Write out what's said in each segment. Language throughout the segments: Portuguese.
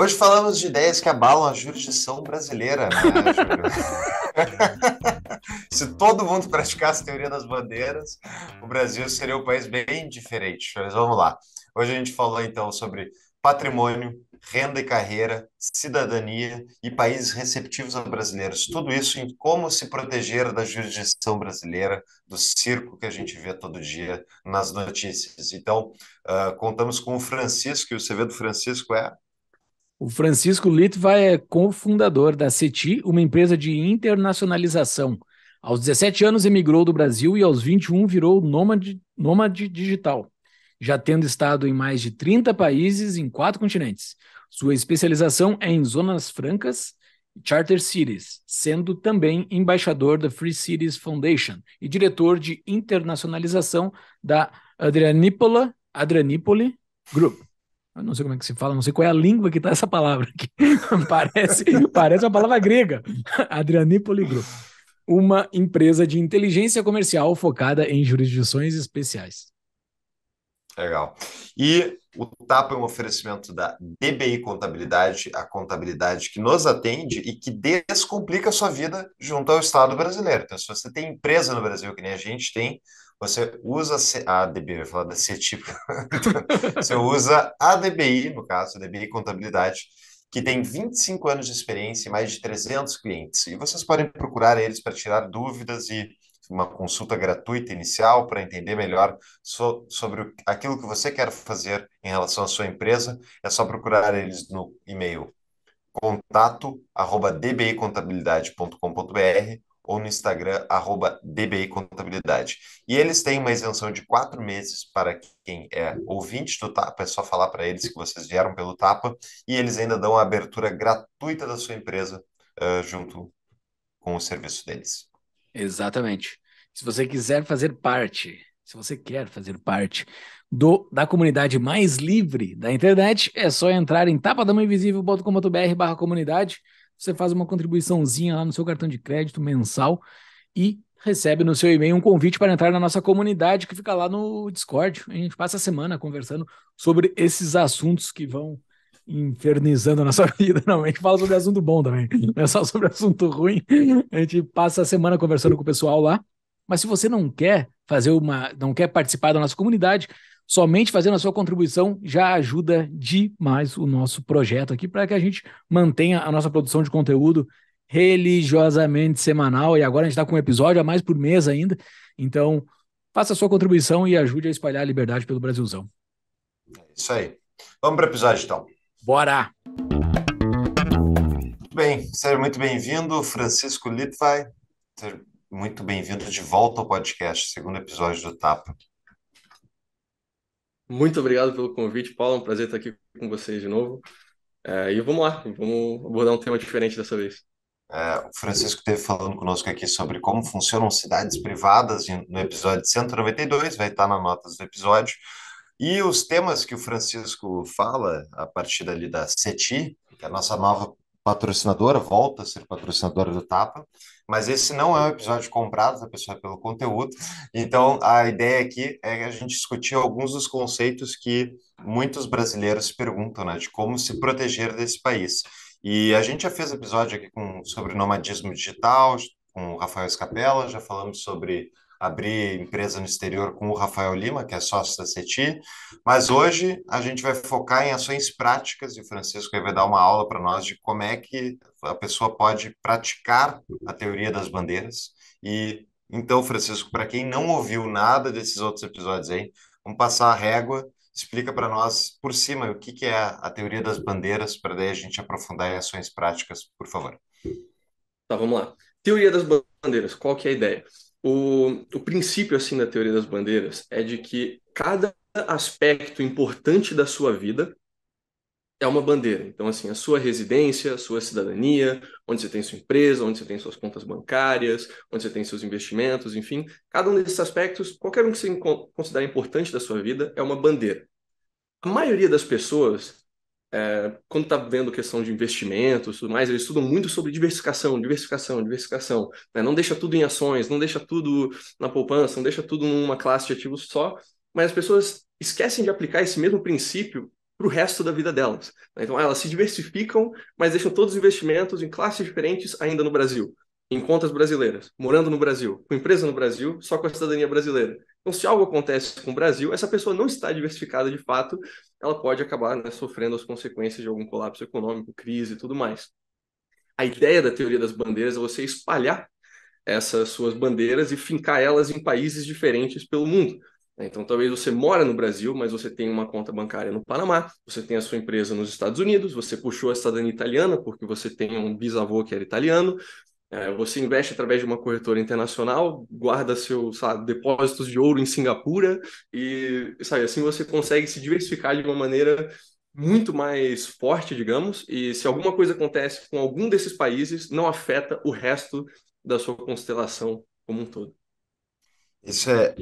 Hoje falamos de ideias que abalam a jurisdição brasileira, né, Se todo mundo praticasse a teoria das bandeiras, o Brasil seria um país bem diferente. Mas vamos lá. Hoje a gente falou então sobre patrimônio, renda e carreira, cidadania e países receptivos a brasileiros. Tudo isso em como se proteger da jurisdição brasileira, do circo que a gente vê todo dia nas notícias. Então, uh, contamos com o Francisco, e o CV do Francisco é o Francisco Litva é cofundador da CETI, uma empresa de internacionalização. Aos 17 anos emigrou do Brasil e aos 21 virou nômade, nômade digital, já tendo estado em mais de 30 países em quatro continentes. Sua especialização é em zonas francas e charter cities, sendo também embaixador da Free Cities Foundation e diretor de internacionalização da Adrianípola, Group. Eu não sei como é que se fala, não sei qual é a língua que está essa palavra aqui. parece, parece uma palavra grega. Adrianipoli Group. Uma empresa de inteligência comercial focada em jurisdições especiais. Legal. E o TAP é um oferecimento da DBI Contabilidade, a contabilidade que nos atende e que descomplica a sua vida junto ao Estado brasileiro. Então, se você tem empresa no Brasil que nem a gente tem, você usa a DBI, falar da tipo você usa a DBI, no caso, a DBI Contabilidade, que tem 25 anos de experiência e mais de 300 clientes. E vocês podem procurar eles para tirar dúvidas e uma consulta gratuita inicial para entender melhor so, sobre aquilo que você quer fazer em relação à sua empresa. É só procurar eles no e-mail dbicontabilidade.com.br ou no Instagram, arroba DBI Contabilidade. E eles têm uma isenção de quatro meses para quem é ouvinte do TAPA, é só falar para eles que vocês vieram pelo TAPA, e eles ainda dão a abertura gratuita da sua empresa uh, junto com o serviço deles. Exatamente. Se você quiser fazer parte, se você quer fazer parte do, da comunidade mais livre da internet, é só entrar em tapadamainvisível.com.br barra comunidade você faz uma contribuiçãozinha lá no seu cartão de crédito mensal e recebe no seu e-mail um convite para entrar na nossa comunidade que fica lá no Discord. A gente passa a semana conversando sobre esses assuntos que vão infernizando a nossa vida. Não, a gente fala sobre assunto bom também, não é só sobre assunto ruim. A gente passa a semana conversando com o pessoal lá. Mas se você não quer fazer uma, não quer participar da nossa comunidade, Somente fazendo a sua contribuição já ajuda demais o nosso projeto aqui para que a gente mantenha a nossa produção de conteúdo religiosamente semanal. E agora a gente está com um episódio a mais por mês ainda. Então, faça a sua contribuição e ajude a espalhar a liberdade pelo Brasilzão. É isso aí. Vamos para o episódio, então. Bora! Muito bem, seja muito bem-vindo, Francisco Litvai. Muito bem-vindo de volta ao podcast, segundo episódio do Tapa. Muito obrigado pelo convite, Paulo. É um prazer estar aqui com vocês de novo. É, e vamos lá, vamos abordar um tema diferente dessa vez. É, o Francisco esteve falando conosco aqui sobre como funcionam cidades privadas no episódio 192, vai estar nas notas do episódio. E os temas que o Francisco fala a partir dali da CETI, que é a nossa nova patrocinadora, volta a ser patrocinadora do Tapa, mas esse não é um episódio comprado, tá, pessoal? É pelo conteúdo. Então, a ideia aqui é a gente discutir alguns dos conceitos que muitos brasileiros se perguntam, né? De como se proteger desse país. E a gente já fez episódio aqui com, sobre nomadismo digital, com o Rafael Escapella, já falamos sobre abrir empresa no exterior com o Rafael Lima, que é sócio da CETI, mas hoje a gente vai focar em ações práticas e o Francisco vai dar uma aula para nós de como é que a pessoa pode praticar a teoria das bandeiras. E então, Francisco, para quem não ouviu nada desses outros episódios aí, vamos passar a régua. Explica para nós por cima o que, que é a teoria das bandeiras, para daí a gente aprofundar em ações práticas, por favor. Tá, vamos lá. Teoria das bandeiras, qual que é a ideia? o, o princípio assim da teoria das bandeiras é de que cada aspecto importante da sua vida é uma bandeira. Então, assim, a sua residência, a sua cidadania, onde você tem sua empresa, onde você tem suas contas bancárias, onde você tem seus investimentos, enfim, cada um desses aspectos, qualquer um que você considerar importante da sua vida, é uma bandeira. A maioria das pessoas é, quando está vendo questão de investimentos e tudo mais, eles estudam muito sobre diversificação, diversificação, diversificação. Né? Não deixa tudo em ações, não deixa tudo na poupança, não deixa tudo numa classe de ativos só, mas as pessoas esquecem de aplicar esse mesmo princípio para o resto da vida delas. Né? Então, elas se diversificam, mas deixam todos os investimentos em classes diferentes ainda no Brasil em contas brasileiras, morando no Brasil, com empresa no Brasil, só com a cidadania brasileira. Então, se algo acontece com o Brasil, essa pessoa não está diversificada de fato, ela pode acabar né, sofrendo as consequências de algum colapso econômico, crise e tudo mais. A ideia da teoria das bandeiras é você espalhar essas suas bandeiras e fincar elas em países diferentes pelo mundo. Né? Então, talvez você mora no Brasil, mas você tem uma conta bancária no Panamá, você tem a sua empresa nos Estados Unidos, você puxou a cidadania italiana porque você tem um bisavô que era italiano, é, você investe através de uma corretora internacional, guarda seus depósitos de ouro em Singapura e sabe, assim você consegue se diversificar de uma maneira muito mais forte, digamos, e se alguma coisa acontece com algum desses países, não afeta o resto da sua constelação como um todo. Isso é,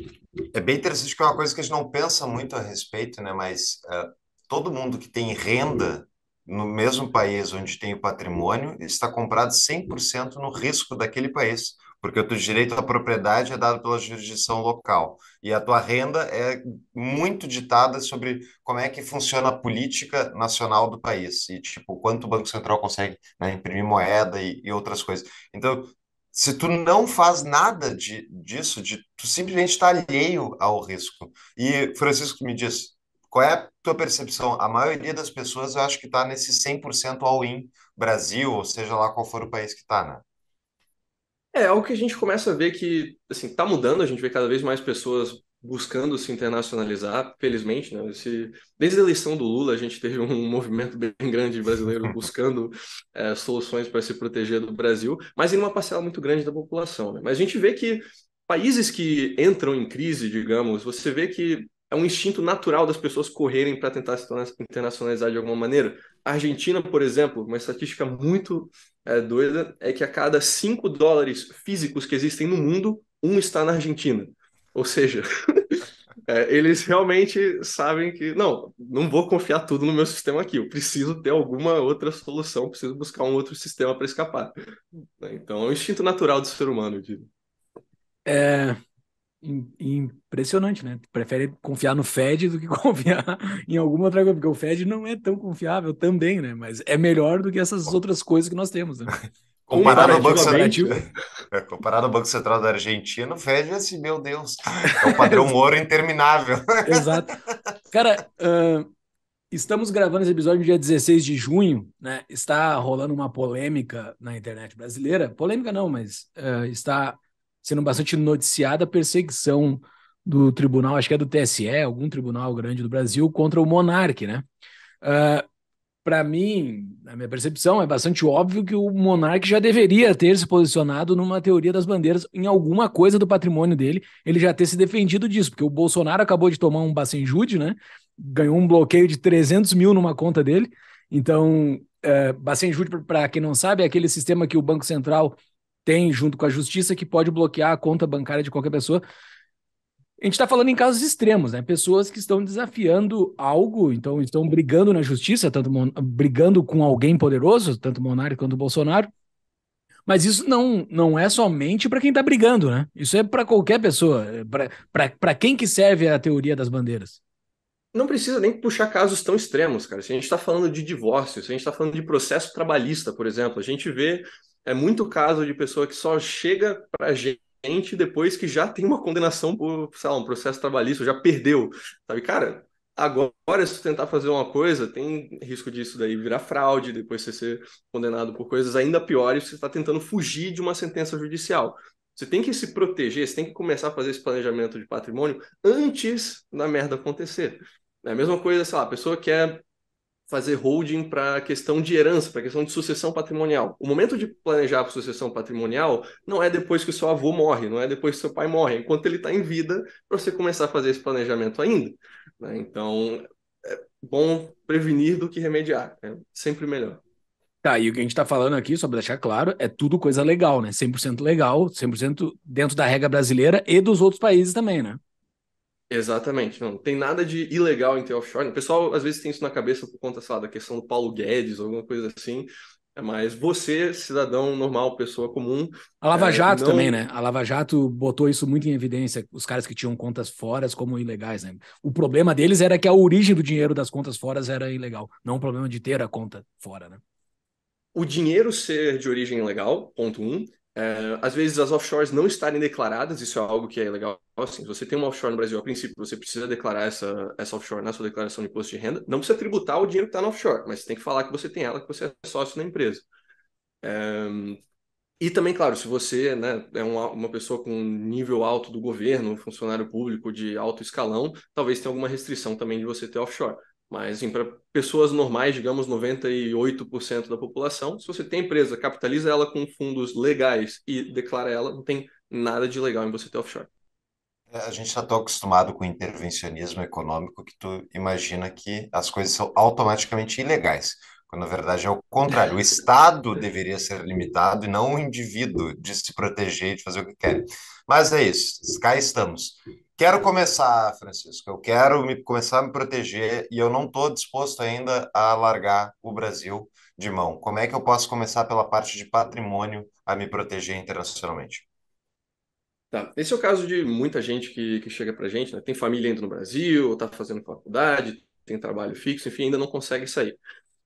é bem interessante, que é uma coisa que a gente não pensa muito a respeito, né? mas uh, todo mundo que tem renda no mesmo país onde tem o patrimônio, está comprado 100% no risco daquele país, porque o teu direito à propriedade é dado pela jurisdição local e a tua renda é muito ditada sobre como é que funciona a política nacional do país e tipo quanto o Banco Central consegue né, imprimir moeda e, e outras coisas. Então, se tu não faz nada de, disso, de, tu simplesmente está alheio ao risco. E Francisco me diz, qual é a tua percepção? A maioria das pessoas eu acho que está nesse 100% all-in Brasil, ou seja lá qual for o país que está, né? É algo é que a gente começa a ver que assim está mudando. A gente vê cada vez mais pessoas buscando se internacionalizar, felizmente, né? Esse, desde a eleição do Lula, a gente teve um movimento bem grande de brasileiros buscando é, soluções para se proteger do Brasil, mas em uma parcela muito grande da população. Né? Mas a gente vê que países que entram em crise, digamos, você vê que é um instinto natural das pessoas correrem para tentar se internacionalizar de alguma maneira. A Argentina, por exemplo, uma estatística muito é, doida é que a cada cinco dólares físicos que existem no mundo, um está na Argentina. Ou seja, é, eles realmente sabem que, não, não vou confiar tudo no meu sistema aqui, eu preciso ter alguma outra solução, preciso buscar um outro sistema para escapar. Então, é um instinto natural do ser humano, eu digo. É, impressionante, né? Prefere confiar no Fed do que confiar em alguma outra coisa, porque o Fed não é tão confiável também, né? Mas é melhor do que essas outras coisas que nós temos, né? Comparado ao, Banco Central, é, comparado ao Banco Central da Argentina, o Fed é assim, meu Deus, é um padrão ouro interminável. Exato. Cara, uh, estamos gravando esse episódio no dia 16 de junho, né? Está rolando uma polêmica na internet brasileira. Polêmica não, mas uh, está sendo bastante noticiada a perseguição do tribunal, acho que é do TSE, algum tribunal grande do Brasil, contra o Monarque, né? Uh, ah, para mim, na minha percepção, é bastante óbvio que o Monarque já deveria ter se posicionado numa teoria das bandeiras, em alguma coisa do patrimônio dele, ele já ter se defendido disso, porque o Bolsonaro acabou de tomar um bacenjude, né? Ganhou um bloqueio de 300 mil numa conta dele. Então, uh, bacenjude, para quem não sabe, é aquele sistema que o Banco Central tem junto com a justiça que pode bloquear a conta bancária de qualquer pessoa. A gente está falando em casos extremos, né? Pessoas que estão desafiando algo, então estão brigando na justiça, tanto brigando com alguém poderoso, tanto monarco quanto Bolsonaro. Mas isso não, não é somente para quem está brigando, né? Isso é para qualquer pessoa. É para quem que serve a teoria das bandeiras? Não precisa nem puxar casos tão extremos, cara. Se a gente está falando de divórcio, se a gente está falando de processo trabalhista, por exemplo, a gente vê é muito caso de pessoa que só chega para gente depois que já tem uma condenação por, sei lá, um processo trabalhista, já perdeu, sabe? Cara, Agora, se tu tentar fazer uma coisa, tem risco disso daí virar fraude, depois você ser condenado por coisas ainda piores, você está tentando fugir de uma sentença judicial. Você tem que se proteger, você tem que começar a fazer esse planejamento de patrimônio antes da merda acontecer. É a mesma coisa, sei lá, a pessoa quer fazer holding para a questão de herança, para a questão de sucessão patrimonial. O momento de planejar a sucessão patrimonial não é depois que o seu avô morre, não é depois que seu pai morre, é enquanto ele está em vida, para você começar a fazer esse planejamento ainda. Né? Então, é bom prevenir do que remediar, é sempre melhor. Tá, e o que a gente está falando aqui, só para deixar claro, é tudo coisa legal, né? 100% legal, 100% dentro da regra brasileira e dos outros países também, né? Exatamente, não, não, tem nada de ilegal em ter offshore. O pessoal às vezes tem isso na cabeça por conta, sei lá, da questão do Paulo Guedes, alguma coisa assim. É, mas você, cidadão normal, pessoa comum. A Lava é, Jato é, não... também, né? A Lava Jato botou isso muito em evidência, os caras que tinham contas fora como ilegais, né? O problema deles era que a origem do dinheiro das contas fora era ilegal, não o problema de ter a conta fora, né? O dinheiro ser de origem ilegal, ponto um. É, às vezes as offshores não estarem declaradas, isso é algo que é legal. Assim, se você tem uma offshore no Brasil, a princípio você precisa declarar essa, essa offshore na sua declaração de imposto de renda. Não precisa tributar o dinheiro que está na offshore, mas tem que falar que você tem ela, que você é sócio na empresa. É, e também, claro, se você né, é uma, uma pessoa com nível alto do governo, funcionário público de alto escalão, talvez tenha alguma restrição também de você ter offshore. Mas assim, para pessoas normais, digamos 98% da população, se você tem empresa, capitaliza ela com fundos legais e declara ela, não tem nada de legal em você ter offshore. É, a gente está tão acostumado com intervencionismo econômico que tu imagina que as coisas são automaticamente ilegais, quando na verdade é o contrário. O Estado deveria ser limitado e não o indivíduo de se proteger e de fazer o que quer. Mas é isso, cá estamos quero começar, Francisco, eu quero me, começar a me proteger e eu não estou disposto ainda a largar o Brasil de mão. Como é que eu posso começar pela parte de patrimônio a me proteger internacionalmente? Tá. Esse é o caso de muita gente que, que chega para a gente, né? tem família ainda no Brasil, está fazendo faculdade, tem trabalho fixo, enfim, ainda não consegue sair.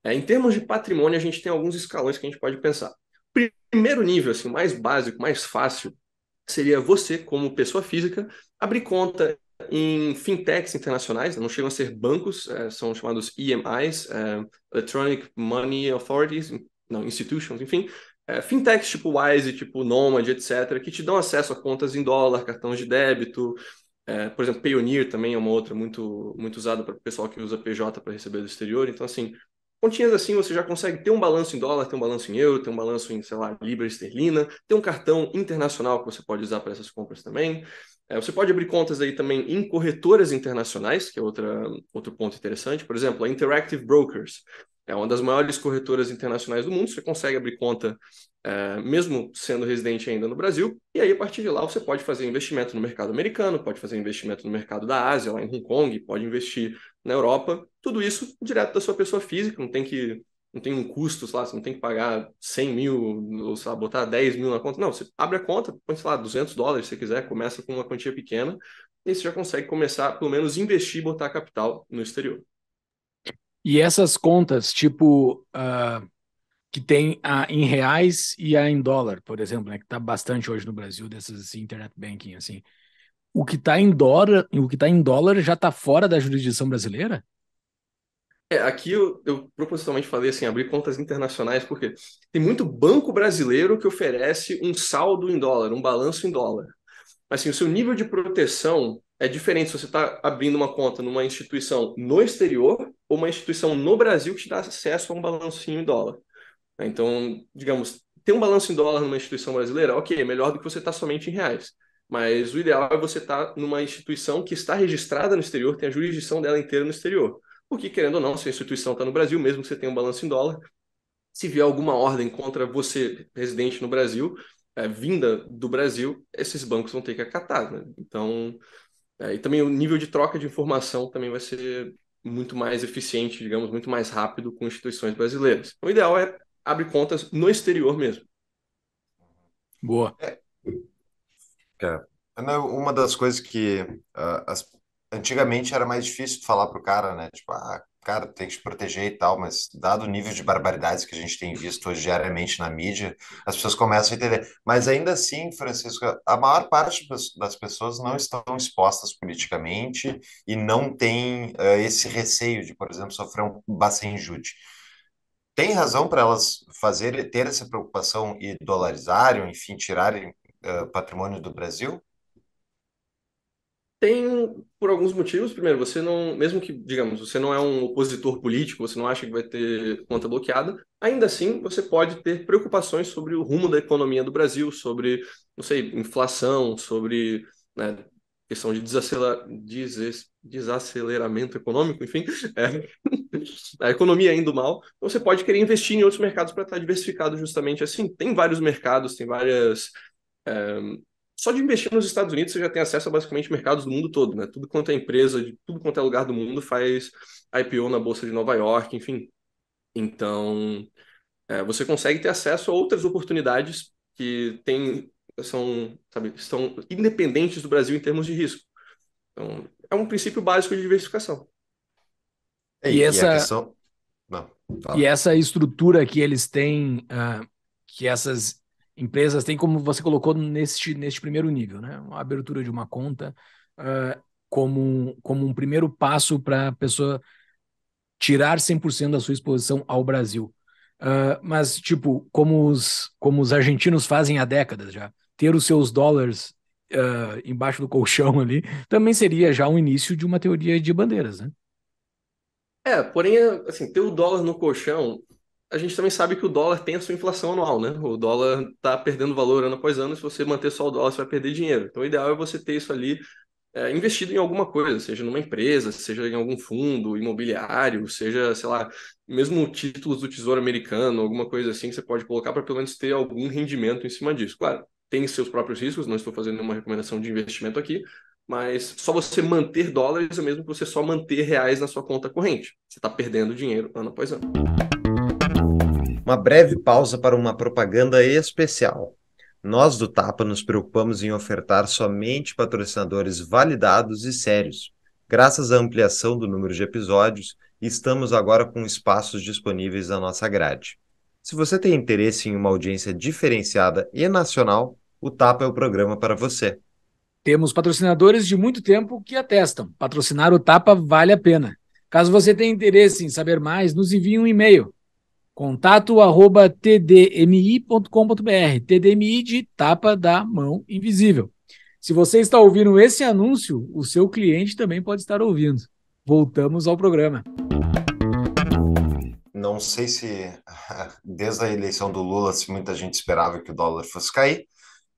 É, em termos de patrimônio, a gente tem alguns escalões que a gente pode pensar. Primeiro nível, assim, mais básico, mais fácil, seria você, como pessoa física, abrir conta em fintechs internacionais, né? não chegam a ser bancos, é, são chamados EMIs, é, Electronic Money Authorities, não, institutions, enfim, é, fintechs tipo Wise, tipo Nomad, etc., que te dão acesso a contas em dólar, cartões de débito, por exemplo, Payoneer também é uma outra muito, muito usada para o pessoal que usa PJ para receber do exterior. Então, assim, Continhas assim, você já consegue ter um balanço em dólar, ter um balanço em euro, ter um balanço em, sei lá, libra esterlina, ter um cartão internacional que você pode usar para essas compras também. É, você pode abrir contas aí também em corretoras internacionais, que é outra, outro ponto interessante. Por exemplo, a Interactive Brokers. É uma das maiores corretoras internacionais do mundo. Você consegue abrir conta, é, mesmo sendo residente ainda no Brasil. E aí, a partir de lá, você pode fazer investimento no mercado americano, pode fazer investimento no mercado da Ásia, lá em Hong Kong, pode investir na Europa. Tudo isso direto da sua pessoa física. Não tem que. Não tem um custo, sei lá, você não tem que pagar 100 mil, ou sei lá, botar 10 mil na conta. Não, você abre a conta, põe, sei lá, 200 dólares se quiser, começa com uma quantia pequena, e você já consegue começar, pelo menos, investir e botar capital no exterior. E essas contas, tipo, uh, que tem a em reais e a em dólar, por exemplo, né, que está bastante hoje no Brasil, dessas assim, internet banking, assim. O que está em dólar, o que tá em dólar já está fora da jurisdição brasileira? É, aqui eu, eu, propositalmente falei assim, abrir contas internacionais, porque tem muito banco brasileiro que oferece um saldo em dólar, um balanço em dólar. Mas assim, o seu nível de proteção é diferente se você está abrindo uma conta numa instituição no exterior uma instituição no Brasil que te dá acesso a um balancinho em dólar. Então, digamos, ter um balanço em dólar numa instituição brasileira, ok, é melhor do que você estar tá somente em reais. Mas o ideal é você estar tá numa instituição que está registrada no exterior, tem a jurisdição dela inteira no exterior. Porque, querendo ou não, se a instituição está no Brasil, mesmo que você tenha um balanço em dólar, se vier alguma ordem contra você, residente no Brasil, é, vinda do Brasil, esses bancos vão ter que acatar. Né? Então, é, e também o nível de troca de informação também vai ser muito mais eficiente, digamos, muito mais rápido com instituições brasileiras. O ideal é abrir contas no exterior mesmo. Boa. É. é. Né, uma das coisas que uh, as... antigamente era mais difícil falar pro cara, né? Tipo, ah, cara, tem que te proteger e tal, mas dado o nível de barbaridades que a gente tem visto diariamente na mídia, as pessoas começam a entender. Mas ainda assim, Francisco, a maior parte das pessoas não estão expostas politicamente e não tem uh, esse receio de, por exemplo, sofrer um bacenjude. Tem razão para elas fazer ter essa preocupação e dolarizarem, enfim, tirarem uh, patrimônio do Brasil? Tem por alguns motivos. Primeiro, você não, mesmo que, digamos, você não é um opositor político, você não acha que vai ter conta bloqueada, ainda assim você pode ter preocupações sobre o rumo da economia do Brasil, sobre, não sei, inflação, sobre né, questão de desaceler... Des... desaceleramento econômico, enfim. É... a economia é indo mal, então, você pode querer investir em outros mercados para estar tá diversificado justamente assim. Tem vários mercados, tem várias. É só de investir nos Estados Unidos, você já tem acesso a basicamente mercados do mundo todo, né? Tudo quanto é empresa, de tudo quanto é lugar do mundo faz IPO na Bolsa de Nova York, enfim. Então, é, você consegue ter acesso a outras oportunidades que tem, são, sabe, estão independentes do Brasil em termos de risco. Então, é um princípio básico de diversificação. É, e, e essa... E, questão... Não, e essa estrutura que eles têm, uh, que essas empresas têm, como você colocou neste, neste primeiro nível, né? A abertura de uma conta uh, como, como um primeiro passo para a pessoa tirar 100% da sua exposição ao Brasil. Uh, mas, tipo, como os, como os argentinos fazem há décadas já, ter os seus dólares uh, embaixo do colchão ali também seria já um início de uma teoria de bandeiras, né? É, porém, assim, ter o dólar no colchão a gente também sabe que o dólar tem a sua inflação anual, né? O dólar está perdendo valor ano após ano, se você manter só o dólar, você vai perder dinheiro. Então, o ideal é você ter isso ali é, investido em alguma coisa, seja numa empresa, seja em algum fundo imobiliário, seja, sei lá, mesmo títulos do Tesouro Americano, alguma coisa assim que você pode colocar para pelo menos ter algum rendimento em cima disso. Claro, tem seus próprios riscos, não estou fazendo nenhuma recomendação de investimento aqui, mas só você manter dólares é mesmo que você só manter reais na sua conta corrente. Você está perdendo dinheiro ano após ano uma breve pausa para uma propaganda especial. Nós do Tapa nos preocupamos em ofertar somente patrocinadores validados e sérios. Graças à ampliação do número de episódios, estamos agora com espaços disponíveis na nossa grade. Se você tem interesse em uma audiência diferenciada e nacional, o Tapa é o programa para você. Temos patrocinadores de muito tempo que atestam. Patrocinar o Tapa vale a pena. Caso você tenha interesse em saber mais, nos envie um e-mail Contato arroba tdmi.com.br. TDMI de tapa da mão invisível. Se você está ouvindo esse anúncio, o seu cliente também pode estar ouvindo. Voltamos ao programa. Não sei se desde a eleição do Lula se muita gente esperava que o dólar fosse cair,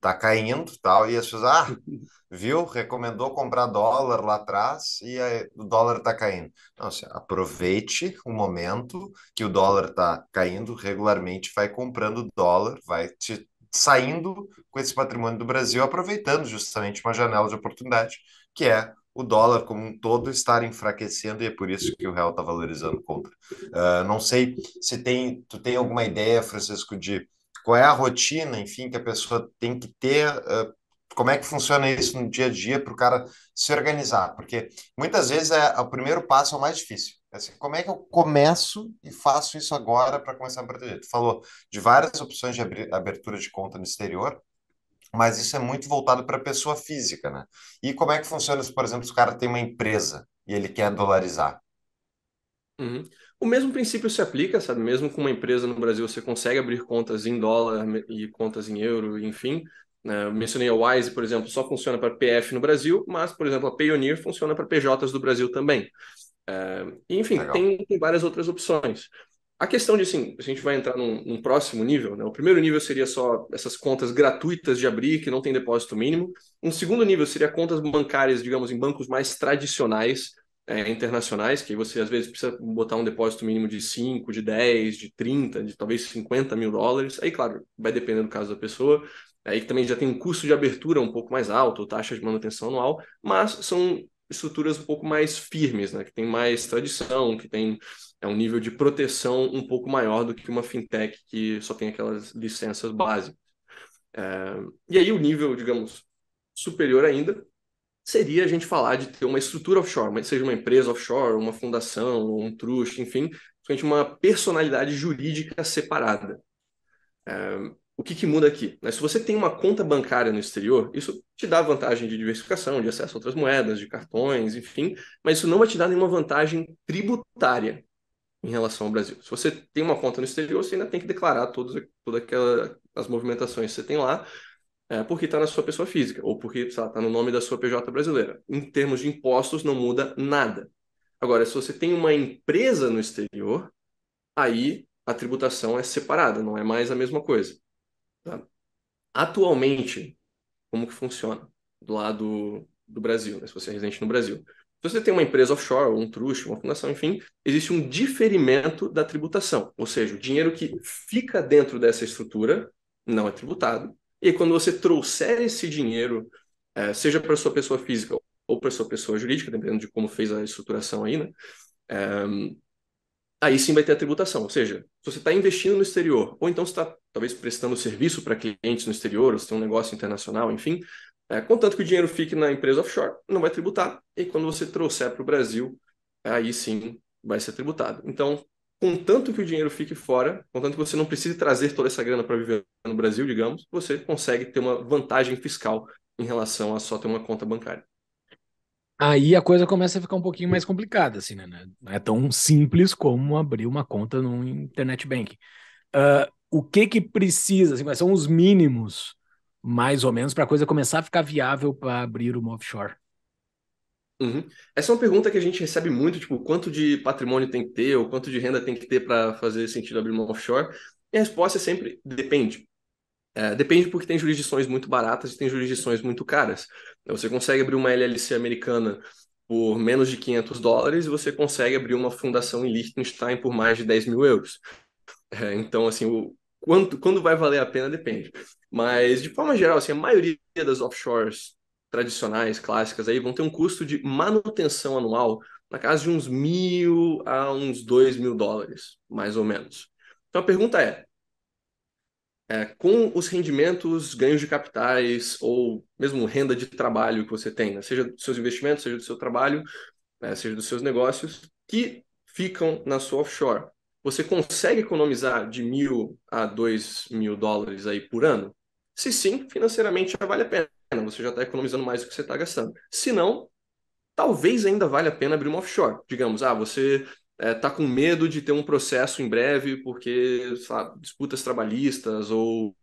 tá caindo tal, e as pessoas, ah, viu, recomendou comprar dólar lá atrás e aí, o dólar tá caindo. Não, assim, aproveite o momento que o dólar tá caindo regularmente, vai comprando dólar, vai te saindo com esse patrimônio do Brasil, aproveitando justamente uma janela de oportunidade, que é o dólar como um todo estar enfraquecendo e é por isso que o real está valorizando contra. Uh, não sei se tem, tu tem alguma ideia, Francisco, de qual é a rotina, enfim, que a pessoa tem que ter, uh, como é que funciona isso no dia a dia para o cara se organizar? Porque muitas vezes é, o primeiro passo é o mais difícil. É assim, como é que eu começo e faço isso agora para começar a proteger? Tu falou de várias opções de abertura de conta no exterior, mas isso é muito voltado para a pessoa física, né? E como é que funciona isso, por exemplo, se o cara tem uma empresa e ele quer dolarizar? Uhum. O mesmo princípio se aplica, sabe? Mesmo com uma empresa no Brasil, você consegue abrir contas em dólar e contas em euro, enfim. Né? Eu mencionei a Wise, por exemplo, só funciona para PF no Brasil, mas, por exemplo, a Payoneer funciona para PJs do Brasil também. É, enfim, tem, tem, várias outras opções. A questão de, assim, a gente vai entrar num, num próximo nível, né? O primeiro nível seria só essas contas gratuitas de abrir, que não tem depósito mínimo. Um segundo nível seria contas bancárias, digamos, em bancos mais tradicionais, é, internacionais, que você às vezes precisa botar um depósito mínimo de 5, de 10, de 30, de talvez 50 mil dólares. Aí, claro, vai depender do caso da pessoa. Aí também já tem um custo de abertura um pouco mais alto, taxa de manutenção anual, mas são estruturas um pouco mais firmes, né? que tem mais tradição, que tem é um nível de proteção um pouco maior do que uma fintech que só tem aquelas licenças básicas. É, e aí o nível, digamos, superior ainda seria a gente falar de ter uma estrutura offshore, seja uma empresa offshore, uma fundação, um trust, enfim, uma personalidade jurídica separada. É, o que, que muda aqui? Né, se você tem uma conta bancária no exterior, isso te dá vantagem de diversificação, de acesso a outras moedas, de cartões, enfim, mas isso não vai te dar nenhuma vantagem tributária em relação ao Brasil. Se você tem uma conta no exterior, você ainda tem que declarar todas, todas aquelas as movimentações que você tem lá, é, porque está na sua pessoa física, ou porque está no nome da sua PJ brasileira. Em termos de impostos, não muda nada. Agora, se você tem uma empresa no exterior, aí a tributação é separada, não é mais a mesma coisa. Tá? Atualmente, como que funciona do lado do Brasil, né? se você é residente no Brasil? Se você tem uma empresa offshore, um trust, uma fundação, enfim, existe um diferimento da tributação. Ou seja, o dinheiro que fica dentro dessa estrutura não é tributado e quando você trouxer esse dinheiro, é, seja para sua pessoa física ou para sua pessoa jurídica, dependendo de como fez a estruturação aí, né? É, aí sim vai ter a tributação. Ou seja, se você está investindo no exterior, ou então está talvez prestando serviço para clientes no exterior, ou você tem um negócio internacional, enfim, é, contanto que o dinheiro fique na empresa offshore, não vai tributar. E quando você trouxer para o Brasil, aí sim vai ser tributado. Então, contanto que o dinheiro fique fora, contanto que você não precise trazer toda essa grana para viver no Brasil, digamos, você consegue ter uma vantagem fiscal em relação a só ter uma conta bancária. Aí a coisa começa a ficar um pouquinho mais complicada, assim, né? Não é tão simples como abrir uma conta no internet banking. Uh, ah, o que que precisa, assim, quais são os mínimos, mais ou menos, para a coisa começar a ficar viável para abrir uma offshore? Uhum. Essa é uma pergunta que a gente recebe muito, tipo, quanto de patrimônio tem que ter ou quanto de renda tem que ter para fazer sentido abrir uma offshore? E a resposta é sempre depende. É, depende porque tem jurisdições muito baratas e tem jurisdições muito caras. Você consegue abrir uma LLC americana por menos de 500 dólares e você consegue abrir uma fundação em Liechtenstein por mais de 10 mil euros. É, então, assim, o quanto, quando vai valer a pena depende. Mas, de forma geral, assim, a maioria das offshores tradicionais, clássicas aí, vão ter um custo de manutenção anual na casa de uns mil a uns dois mil dólares, mais ou menos. Então a pergunta é, é, com os rendimentos, ganhos de capitais ou mesmo renda de trabalho que você tem, né? seja dos seus investimentos, seja do seu trabalho, né? seja dos seus negócios, que ficam na sua offshore, você consegue economizar de mil a dois mil dólares aí por ano? Se sim, financeiramente já vale a pena você já está economizando mais do que você está gastando. Se não, talvez ainda valha a pena abrir uma offshore. Digamos, ah, você está é, tá com medo de ter um processo em breve porque sabe, disputas trabalhistas ou,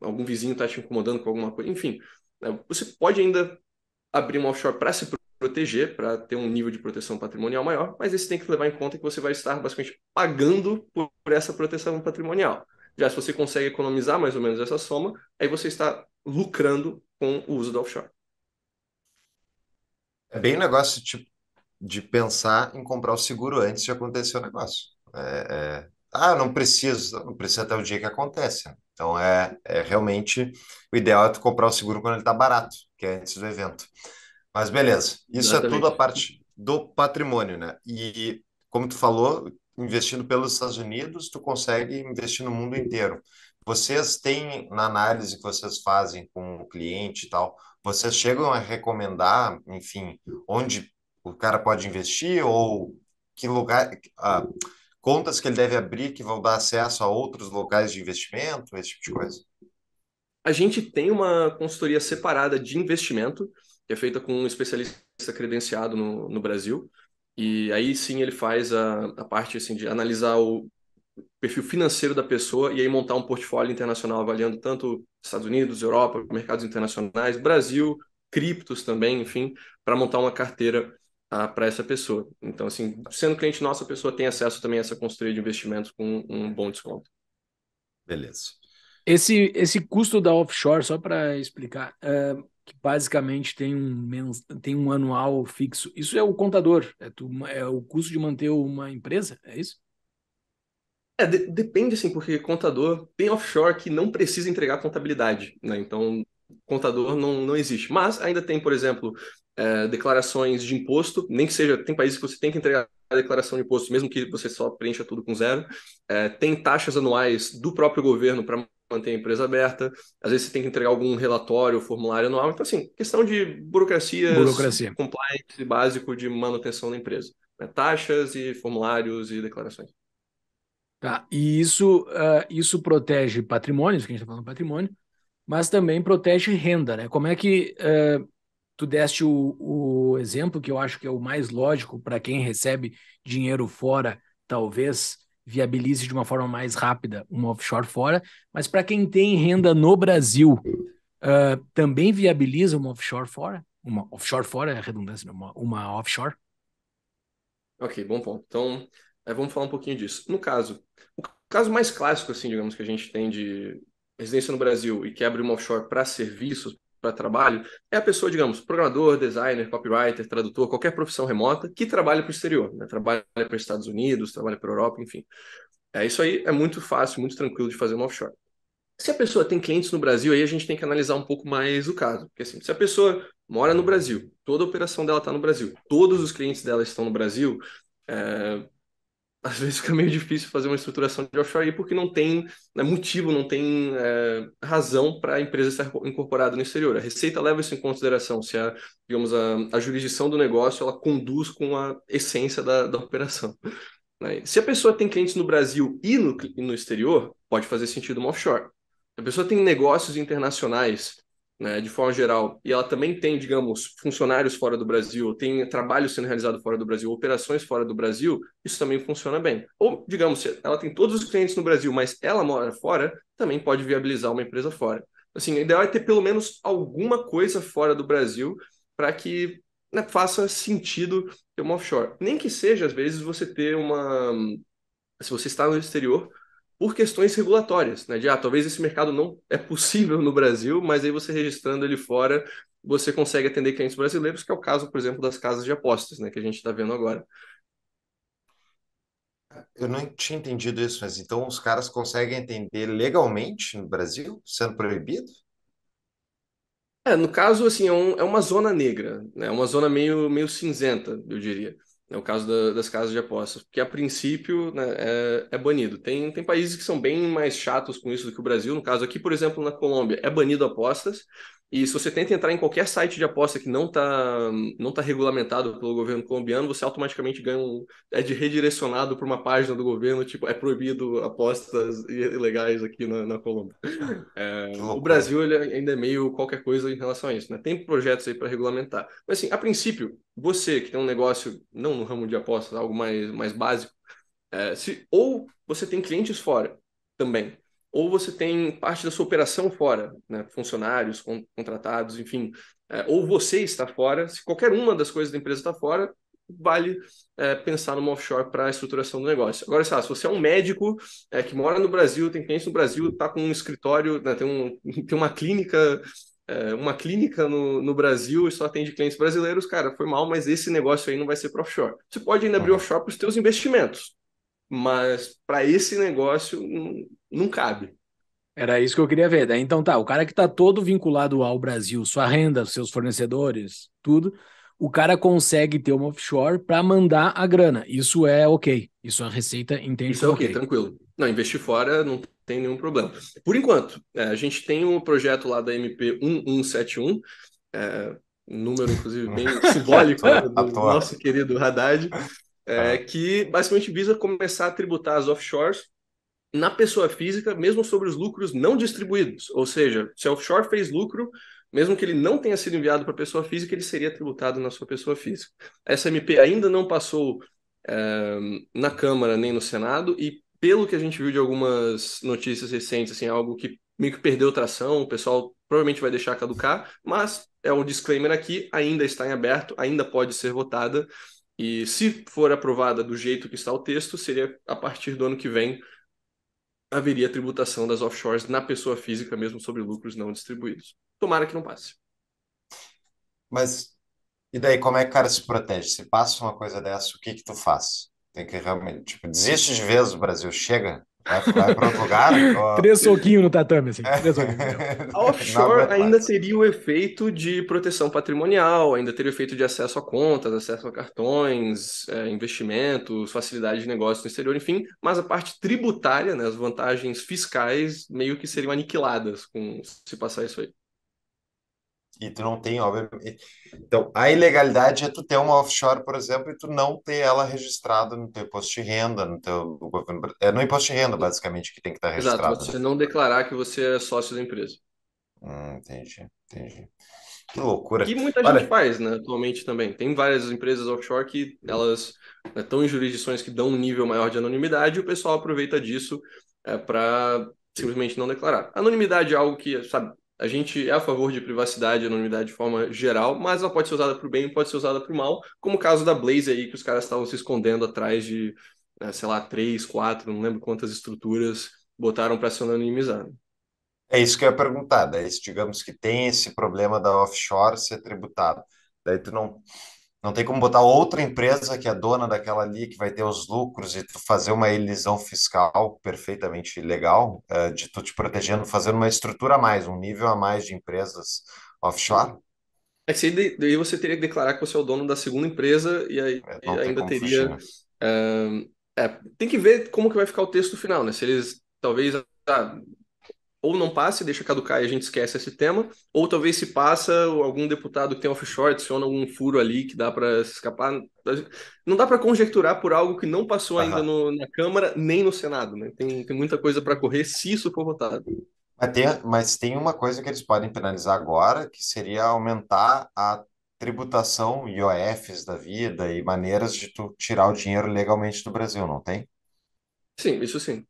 algum vizinho está te incomodando com alguma coisa, enfim. Né, você pode ainda abrir uma offshore para se proteger, para ter um nível de proteção patrimonial maior, mas você tem que levar em conta que você vai estar basicamente pagando por, por essa proteção patrimonial. Já se você consegue economizar mais ou menos essa soma, aí você está lucrando com o uso do offshore. É bem um negócio tipo, de pensar em comprar o seguro antes de acontecer o negócio. É, é, ah, não preciso, não precisa até o dia que acontece. Então é, é realmente o ideal é tu comprar o seguro quando ele está barato, que é antes do evento. Mas beleza, isso Exatamente. é tudo a parte do patrimônio, né? E como tu falou, investindo pelos Estados Unidos, tu consegue investir no mundo inteiro. Vocês têm, na análise que vocês fazem com o cliente e tal, vocês chegam a recomendar, enfim, onde o cara pode investir ou que lugar, ah, contas que ele deve abrir que vão dar acesso a outros locais de investimento, esse tipo de coisa? A gente tem uma consultoria separada de investimento, que é feita com um especialista credenciado no, no Brasil. E aí sim ele faz a, a parte assim, de analisar o, perfil financeiro da pessoa e aí montar um portfólio internacional avaliando tanto Estados Unidos, Europa, mercados internacionais, Brasil, criptos também, enfim, para montar uma carteira ah, para essa pessoa. Então, assim, sendo cliente nosso, a pessoa tem acesso também a essa consultoria de investimentos com um bom desconto. Beleza. Esse, esse custo da offshore, só para explicar, é, que basicamente tem um, tem um anual fixo. Isso é o contador, é, tu, é o custo de manter uma empresa, é isso? É, de depende, assim, porque contador tem offshore que não precisa entregar contabilidade, né? Então, contador não, não existe. Mas ainda tem, por exemplo, é, declarações de imposto, nem que seja, tem países que você tem que entregar a declaração de imposto, mesmo que você só preencha tudo com zero. É, tem taxas anuais do próprio governo para manter a empresa aberta. Às vezes você tem que entregar algum relatório, formulário anual. Então, assim, questão de burocracias, burocracia, compliance básico de manutenção da empresa. Né? Taxas e formulários e declarações. Tá? E isso, uh, isso protege patrimônios, que a gente está falando patrimônio, mas também protege renda, né? Como é que uh, tu deste o, o, exemplo que eu acho que é o mais lógico para quem recebe dinheiro fora, talvez viabilize de uma forma mais rápida um offshore fora, mas para quem tem renda no Brasil, uh, também viabiliza um offshore fora? Uma offshore fora é redundância, né? uma, uma offshore? Ok, bom ponto. Então, é, vamos falar um pouquinho disso. No caso, o caso mais clássico, assim, digamos, que a gente tem de residência no Brasil e que abre uma offshore para serviços, para trabalho, é a pessoa, digamos, programador, designer, copywriter, tradutor, qualquer profissão remota que trabalha para o exterior, né? trabalha para os Estados Unidos, trabalha para a Europa, enfim. É, isso aí é muito fácil, muito tranquilo de fazer uma offshore. Se a pessoa tem clientes no Brasil, aí a gente tem que analisar um pouco mais o caso. Porque assim, se a pessoa mora no Brasil, toda a operação dela está no Brasil, todos os clientes dela estão no Brasil, é, às vezes fica meio difícil fazer uma estruturação de offshore porque não tem né, motivo, não tem é, razão para a empresa estar incorporada no exterior. A Receita leva isso em consideração, se a, digamos, a, a jurisdição do negócio ela conduz com a essência da, da operação. Né? Se a pessoa tem clientes no Brasil e no, e no exterior, pode fazer sentido uma offshore. Se a pessoa tem negócios internacionais né, de forma geral, e ela também tem, digamos, funcionários fora do Brasil, tem trabalho sendo realizado fora do Brasil, operações fora do Brasil, isso também funciona bem. Ou, digamos, ela tem todos os clientes no Brasil, mas ela mora fora, também pode viabilizar uma empresa fora. Assim, o ideal é ter pelo menos alguma coisa fora do Brasil para que né, faça sentido ter uma offshore. Nem que seja, às vezes, você ter uma. Se você está no exterior, por questões regulatórias, né? De ah, talvez esse mercado não é possível no Brasil, mas aí você registrando ele fora, você consegue atender clientes brasileiros, que é o caso, por exemplo, das casas de apostas, né? Que a gente está vendo agora. Eu não tinha entendido isso, mas então os caras conseguem atender legalmente no Brasil, sendo proibido? É, no caso, assim, é, um, é uma zona negra, né? É Uma zona meio, meio cinzenta, eu diria né, o caso da, das casas de apostas, que a princípio né, é, é, banido. Tem, tem países que são bem mais chatos com isso do que o Brasil. No caso aqui, por exemplo, na Colômbia, é banido apostas, e se você tenta entrar em qualquer site de aposta que não está não tá regulamentado pelo governo colombiano, você automaticamente ganha um. É de redirecionado para uma página do governo, tipo, é proibido apostas ilegais aqui na, na Colômbia. É, o Brasil é, ainda é meio qualquer coisa em relação a isso, né? Tem projetos aí para regulamentar. Mas assim, a princípio, você que tem um negócio, não no ramo de apostas, algo mais, mais básico, é, se, ou você tem clientes fora também ou você tem parte da sua operação fora, né? funcionários, con contratados, enfim, é, ou você está fora. Se qualquer uma das coisas da empresa está fora, vale é, pensar numa offshore para a estruturação do negócio. Agora, se você é um médico é, que mora no Brasil, tem clientes no Brasil, está com um escritório, né, tem, um, tem uma clínica é, uma clínica no, no, Brasil e só atende clientes brasileiros, cara, foi mal, mas esse negócio aí não vai ser para offshore. Você pode ainda abrir offshore para os seus investimentos, mas para esse negócio hum, não cabe. Era isso que eu queria ver. então tá, o cara que está todo vinculado ao Brasil, sua renda, seus fornecedores, tudo, o cara consegue ter uma offshore para mandar a grana. Isso é ok. Isso a Receita entende. Isso é ok, tranquilo. Não, investir fora não tem nenhum problema. Por enquanto, é, a gente tem um projeto lá da MP 1171, é, um número, inclusive, bem simbólico né, tá do nosso querido Haddad, é, tá. que basicamente visa começar a tributar as offshores na pessoa física, mesmo sobre os lucros não distribuídos. Ou seja, se o offshore fez lucro, mesmo que ele não tenha sido enviado para a pessoa física, ele seria tributado na sua pessoa física. Essa MP ainda não passou é, na Câmara nem no Senado, e pelo que a gente viu de algumas notícias recentes, assim, é algo que meio que perdeu tração, o pessoal provavelmente vai deixar caducar, mas é um disclaimer aqui, ainda está em aberto, ainda pode ser votada, e se for aprovada do jeito que está o texto, seria a partir do ano que vem haveria tributação das offshores na pessoa física mesmo sobre lucros não distribuídos. Tomara que não passe. Mas e daí como é que o cara se protege? Se passa uma coisa dessa, o que que tu faz? Tem que realmente, tipo, desiste de vez o Brasil, chega? Vai, vai para Três soquinhos no tatame, assim. Três soquinhos. A offshore ainda teria o efeito de proteção patrimonial, ainda teria o efeito de acesso a contas, acesso a cartões, é, investimentos, facilidade de negócio no exterior, enfim. Mas a parte tributária, né, as vantagens fiscais, meio que seriam aniquiladas com se passar isso aí e tu não tem, obviamente. Então, a ilegalidade é tu ter uma offshore, por exemplo, e tu não ter ela registrada no teu imposto de renda, no teu governo, é no imposto de renda basicamente que tem que tá estar registrado. Exato, você né? não declarar que você é sócio da empresa. Hum, entendi, entendi. Que loucura. Que muita Olha... gente faz, né, atualmente também. Tem várias empresas offshore que elas né, estão em jurisdições que dão um nível maior de anonimidade e o pessoal aproveita disso é, para simplesmente não declarar. Anonimidade é algo que, sabe, a gente é a favor de privacidade e anonimidade de forma geral, mas ela pode ser usada para o bem, pode ser usada para o mal, como o caso da Blaze aí, que os caras estavam se escondendo atrás de, né, sei lá, três, quatro, não lembro quantas estruturas botaram para se anonimizar. É isso que eu ia perguntar, daí digamos que tem esse problema da offshore ser tributado, daí tu não não tem como botar outra empresa que é dona daquela ali, que vai ter os lucros, e tu fazer uma elisão fiscal perfeitamente legal, uh, de tu te protegendo, fazendo uma estrutura a mais, um nível a mais de empresas offshore? É que daí você teria que declarar que você é o dono da segunda empresa e aí é, ainda teria. Uh, é, tem que ver como que vai ficar o texto final, né? Se eles talvez ah, ou não passe deixa caducar e a gente esquece esse tema, ou talvez se passa algum deputado que tem offshore, adiciona algum furo ali que dá para escapar. Não dá para conjecturar por algo que não passou ainda no, na Câmara nem no Senado, né? Tem, tem muita coisa para correr se isso for votado. Mas tem, mas tem uma coisa que eles podem penalizar agora, que seria aumentar a tributação, IOFs da vida e maneiras de tu tirar o dinheiro legalmente do Brasil, não tem? Sim, isso sim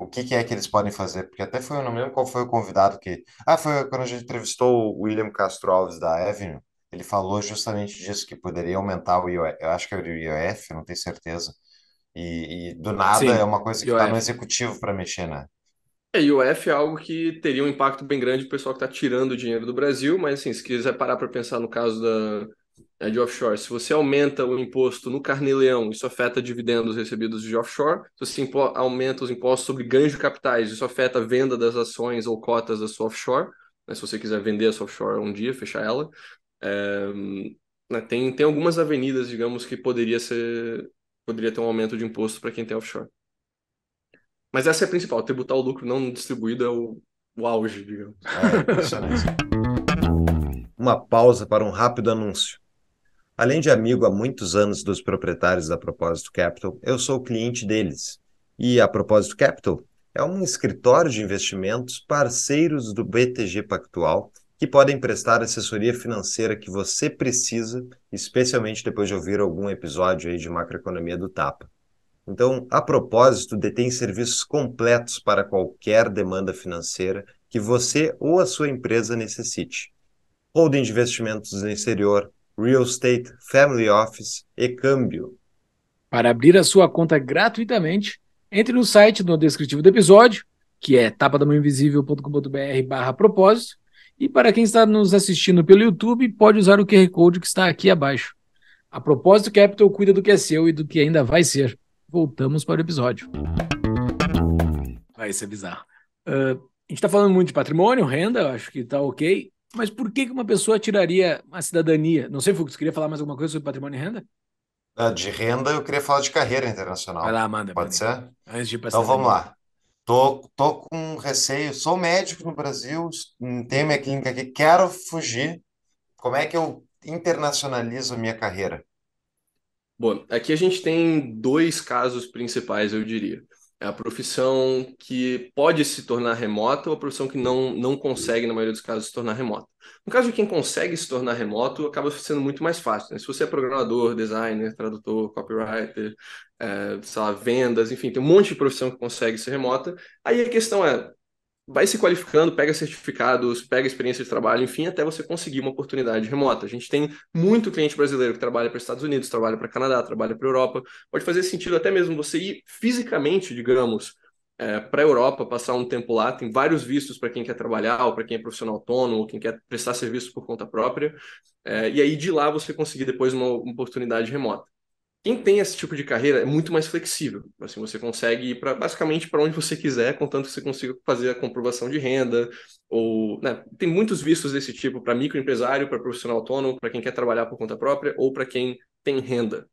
o que, que é que eles podem fazer? Porque até foi, eu não me lembro qual foi o convidado que. Ah, foi quando a gente entrevistou o William Castro Alves da Avenue, ele falou justamente disso, que poderia aumentar o IOF, eu acho que é o IOF, não tenho certeza. E, e do nada Sim, é uma coisa que está no executivo para mexer, né? É, IOF o F é algo que teria um impacto bem grande para o pessoal que está tirando dinheiro do Brasil, mas assim, se quiser parar para pensar no caso da, é de offshore, se você aumenta o imposto no carneleão, leão isso afeta dividendos recebidos de offshore. Se você aumenta os impostos sobre ganhos de capitais, isso afeta a venda das ações ou cotas da sua offshore. Né? Se você quiser vender a sua offshore um dia, fechar ela. É, né? tem, tem algumas avenidas, digamos, que poderia ser poderia ter um aumento de imposto para quem tem offshore. Mas essa é a principal, tributar o lucro não distribuído é o, o auge, digamos. É, Uma pausa para um rápido anúncio. Além de amigo há muitos anos dos proprietários da Propósito Capital, eu sou cliente deles. E a Propósito Capital é um escritório de investimentos parceiros do BTG Pactual que podem prestar a assessoria financeira que você precisa, especialmente depois de ouvir algum episódio aí de macroeconomia do Tapa. Então, a propósito, detém serviços completos para qualquer demanda financeira que você ou a sua empresa necessite. Holding de investimentos no exterior, Real Estate Family Office e Câmbio. Para abrir a sua conta gratuitamente, entre no site no descritivo do episódio, que é tapadamanhoinvisível.com.br barra propósito, e para quem está nos assistindo pelo YouTube, pode usar o QR Code que está aqui abaixo. A propósito, Capital cuida do que é seu e do que ainda vai ser. Voltamos para o episódio. Vai ser bizarro. Uh, a gente está falando muito de patrimônio, renda, acho que está ok. Mas por que, que uma pessoa tiraria a cidadania? Não sei, Fux, queria falar mais alguma coisa sobre patrimônio e renda? Ah, de renda, eu queria falar de carreira internacional. Vai lá, manda. Pode ser? Antes de então vamos lá. Tô, tô com receio, sou médico no Brasil, tenho minha clínica aqui, quero fugir. Como é que eu internacionalizo minha carreira? Bom, aqui a gente tem dois casos principais, eu diria. É a profissão que pode se tornar remota ou a profissão que não, não consegue, na maioria dos casos, se tornar remota. No caso de quem consegue se tornar remoto, acaba sendo muito mais fácil. Né? Se você é programador, designer, tradutor, copywriter, é, sei lá, vendas, enfim, tem um monte de profissão que consegue ser remota. Aí a questão é, vai se qualificando, pega certificados, pega experiência de trabalho, enfim, até você conseguir uma oportunidade remota. A gente tem muito cliente brasileiro que trabalha para os Estados Unidos, trabalha para Canadá, trabalha para Europa. Pode fazer sentido até mesmo você ir fisicamente, digamos, é, para a Europa, passar um tempo lá. Tem vários vistos para quem quer trabalhar, ou para quem é profissional autônomo, ou quem quer prestar serviço por conta própria. É, e aí de lá você conseguir depois uma oportunidade remota. Quem tem esse tipo de carreira é muito mais flexível. Assim, você consegue ir para basicamente para onde você quiser, contanto que você consiga fazer a comprovação de renda. Ou né, tem muitos vistos desse tipo para microempresário, para profissional autônomo, para quem quer trabalhar por conta própria ou para quem tem renda.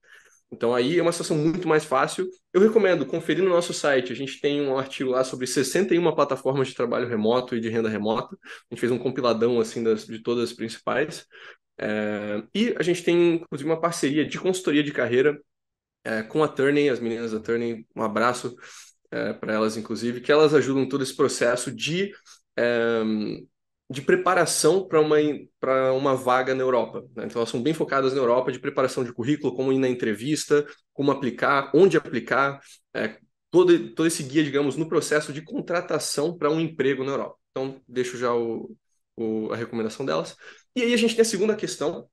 Então aí é uma situação muito mais fácil. Eu recomendo conferir no nosso site. A gente tem um artigo lá sobre 61 plataformas de trabalho remoto e de renda remota. A gente fez um compiladão assim das, de todas as principais. É, e a gente tem inclusive uma parceria de consultoria de carreira é, com a Turning, as meninas da Turning. Um abraço é, para elas, inclusive, que elas ajudam todo esse processo de é, de preparação para uma, uma vaga na Europa. Né? Então, elas são bem focadas na Europa, de preparação de currículo, como ir na entrevista, como aplicar, onde aplicar, é, todo, todo esse guia, digamos, no processo de contratação para um emprego na Europa. Então, deixo já o, o, a recomendação delas. E aí a gente tem a segunda questão,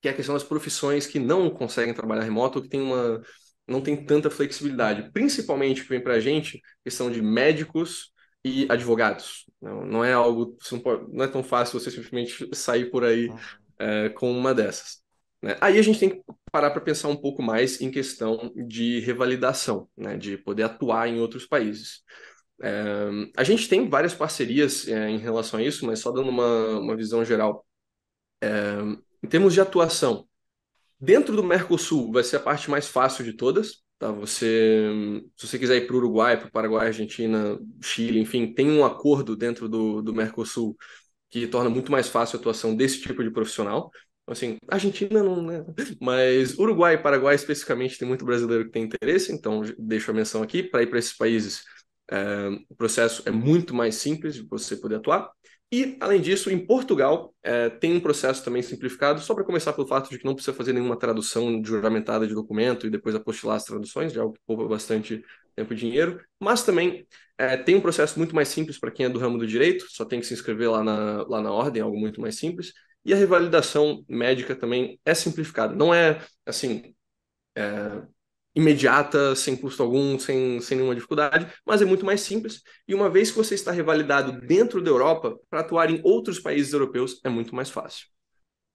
que é a questão das profissões que não conseguem trabalhar remoto, que tem uma, não tem tanta flexibilidade, principalmente que vem para a gente, questão de médicos, e advogados. Não, não é algo, não, é tão fácil você simplesmente sair por aí é, com uma dessas. Né? Aí a gente tem que parar para pensar um pouco mais em questão de revalidação, né? de poder atuar em outros países. É, a gente tem várias parcerias é, em relação a isso, mas só dando uma, uma visão geral. em termos de atuação, dentro do Mercosul vai ser a parte mais fácil de todas, Tá, você, se você quiser ir para o Uruguai, para o Paraguai, Argentina, Chile, enfim, tem um acordo dentro do, do Mercosul que torna muito mais fácil a atuação desse tipo de profissional. Então, assim, Argentina não, né? Mas Uruguai e Paraguai especificamente tem muito brasileiro que tem interesse, então deixo a menção aqui. Para ir para esses países, é, o processo é muito mais simples de você poder atuar. E, além disso, em Portugal, é, tem um processo também simplificado, só para começar pelo fato de que não precisa fazer nenhuma tradução juramentada de documento e depois apostilar as traduções, já é poupa bastante tempo e dinheiro, mas também é, tem um processo muito mais simples para quem é do ramo do direito, só tem que se inscrever lá na, lá na ordem, é algo muito mais simples, e a revalidação médica também é simplificada, não é assim. É, imediata, sem custo algum, sem, sem nenhuma dificuldade, mas é muito mais simples. E uma vez que você está revalidado dentro da Europa, para atuar em outros países europeus é muito mais fácil.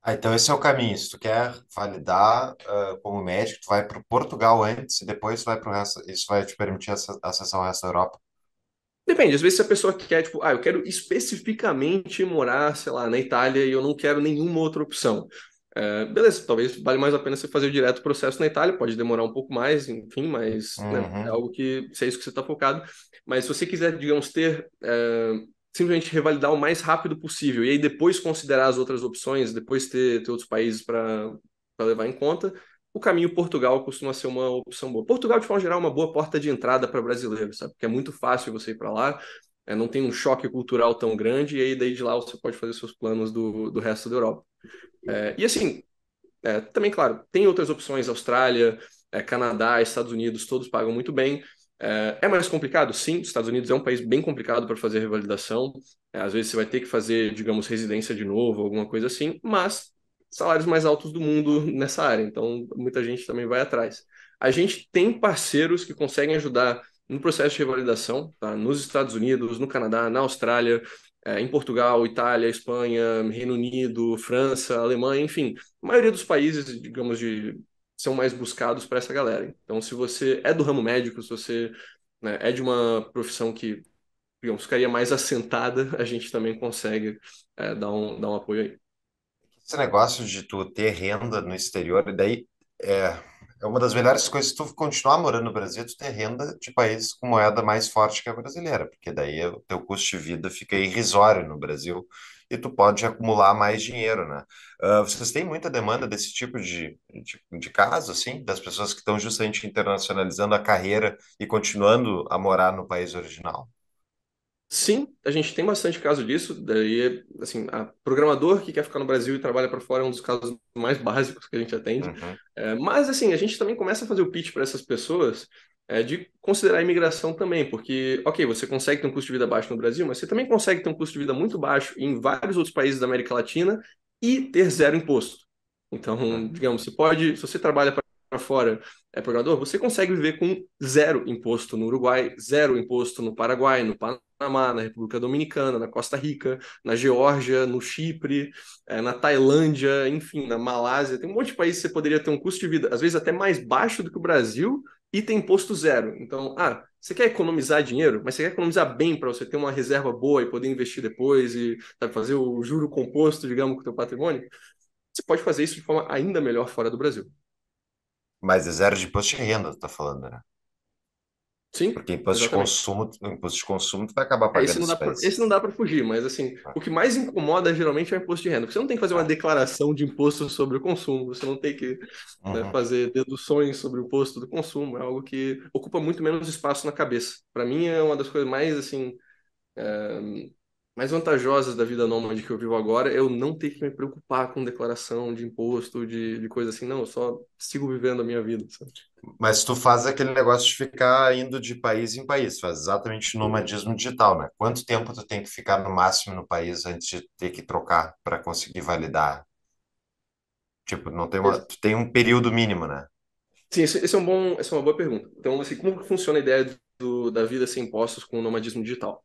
Ah, então esse é o caminho. Se tu quer validar uh, como médico, tu vai para Portugal antes e depois vai para o resto. Isso vai te permitir acessar o resto da Europa. Depende, às vezes se a pessoa quer, tipo, ah, eu quero especificamente morar, sei lá, na Itália e eu não quero nenhuma outra opção. É, beleza, talvez vale mais a pena você fazer o direto processo na Itália, pode demorar um pouco mais, enfim, mas uhum. né, é uhum. algo que, se é isso que você está focado. Mas se você quiser, digamos, ter, é, simplesmente revalidar o mais rápido possível, e aí depois considerar as outras opções, depois ter, ter outros países para levar em conta, o caminho Portugal costuma ser uma opção boa. Portugal, de forma geral, é uma boa porta de entrada para brasileiros sabe? Porque é muito fácil você ir para lá, é, não tem um choque cultural tão grande, e aí daí de lá você pode fazer seus planos do, do resto da Europa. É, e assim, é, também, claro, tem outras opções, Austrália, é, Canadá, Estados Unidos, todos pagam muito bem. É, é mais complicado? Sim, os Estados Unidos é um país bem complicado para fazer revalidação. É, às vezes você vai ter que fazer, digamos, residência de novo, alguma coisa assim, mas salários mais altos do mundo nessa área, então muita gente também vai atrás. A gente tem parceiros que conseguem ajudar no processo de revalidação, tá? nos Estados Unidos, no Canadá, na Austrália, é, em Portugal, Itália, Espanha, Reino Unido, França, Alemanha, enfim, a maioria dos países, digamos, de, são mais buscados para essa galera. Então, se você é do ramo médico, se você né, é de uma profissão que, digamos, ficaria mais assentada, a gente também consegue é, dar, um, dar um apoio aí. Esse negócio de tu ter renda no exterior, e daí é, é uma das melhores coisas se tu continuar morando no Brasil, tu ter renda de países com moeda mais forte que a brasileira, porque daí o teu custo de vida fica irrisório no Brasil e tu pode acumular mais dinheiro, né? Uh, vocês têm muita demanda desse tipo de, de, de caso, assim, das pessoas que estão justamente internacionalizando a carreira e continuando a morar no país original? Sim, a gente tem bastante caso disso. Daí, assim, a programador que quer ficar no Brasil e trabalha para fora é um dos casos mais básicos que a gente atende. Uhum. É, mas, assim, a gente também começa a fazer o pitch para essas pessoas é, de considerar a imigração também, porque, ok, você consegue ter um custo de vida baixo no Brasil, mas você também consegue ter um custo de vida muito baixo em vários outros países da América Latina e ter zero imposto. Então, uhum. digamos, você pode, se você trabalha para fora é programador, você consegue viver com zero imposto no Uruguai, zero imposto no Paraguai, no Panamá, na República Dominicana, na Costa Rica, na Geórgia, no Chipre, eh, na Tailândia, enfim, na Malásia. Tem um monte de países que você poderia ter um custo de vida, às vezes até mais baixo do que o Brasil, e tem imposto zero. Então, ah, você quer economizar dinheiro, mas você quer economizar bem para você ter uma reserva boa e poder investir depois e sabe, fazer o juro composto, digamos, com o teu patrimônio. Você pode fazer isso de forma ainda melhor fora do Brasil. Mas é zero de imposto de renda, tu tá falando, né? Sim. Porque imposto exatamente. de consumo, imposto de consumo tu vai acabar é, pagando. Esse não, dá para esse não dá para fugir, mas assim, tá. o que mais incomoda geralmente é o imposto de renda. Porque você não tem que fazer uma tá. declaração de imposto sobre o consumo, você não tem que né, uhum. fazer deduções sobre o imposto do consumo, é algo que ocupa muito menos espaço na cabeça. Para mim é uma das coisas mais assim. É mais vantajosas da vida nômade que eu vivo agora é eu não ter que me preocupar com declaração de imposto, de, de coisa assim. Não, eu só sigo vivendo a minha vida. Sabe? Mas tu faz aquele negócio de ficar indo de país em país, faz exatamente nomadismo digital, né? Quanto tempo tu tem que ficar no máximo no país antes de ter que trocar para conseguir validar? Tipo, não tem uma, tu tem um período mínimo, né? Sim, esse, esse é um bom, essa é uma boa pergunta. Então, assim, como funciona a ideia do, da vida sem impostos com o nomadismo digital?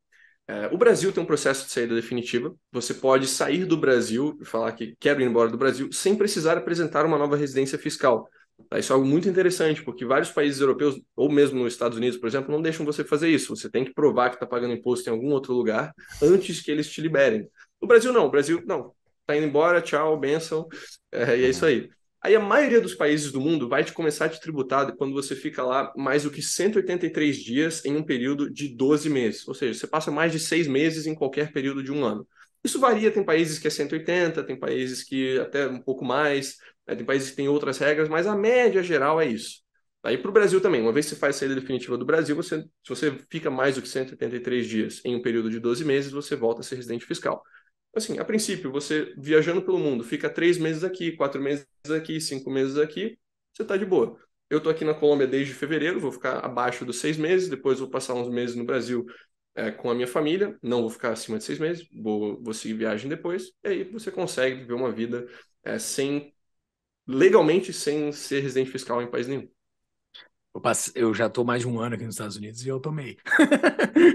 É, o Brasil tem um processo de saída definitiva. Você pode sair do Brasil e falar que quer ir embora do Brasil sem precisar apresentar uma nova residência fiscal. Tá? Isso é algo muito interessante, porque vários países europeus, ou mesmo nos Estados Unidos, por exemplo, não deixam você fazer isso. Você tem que provar que está pagando imposto em algum outro lugar antes que eles te liberem. O Brasil não. O Brasil, não. Está indo embora, tchau, benção. É, e é isso aí. Aí a maioria dos países do mundo vai te começar a te tributar quando você fica lá mais do que 183 dias em um período de 12 meses. Ou seja, você passa mais de seis meses em qualquer período de um ano. Isso varia, tem países que é 180, tem países que até um pouco mais, né? tem países que tem outras regras, mas a média geral é isso. Aí para o Brasil também, uma vez que você faz a saída definitiva do Brasil, você, se você fica mais do que 183 dias em um período de 12 meses, você volta a ser residente fiscal assim, a princípio, você viajando pelo mundo, fica três meses aqui, quatro meses aqui, cinco meses aqui, você está de boa. Eu estou aqui na Colômbia desde fevereiro, vou ficar abaixo dos seis meses, depois vou passar uns meses no Brasil é, com a minha família, não vou ficar acima de seis meses, vou, vou seguir viagem depois, e aí você consegue viver uma vida é, sem legalmente sem ser residente fiscal em país nenhum. Eu, passe... eu já estou mais de um ano aqui nos Estados Unidos e eu tomei.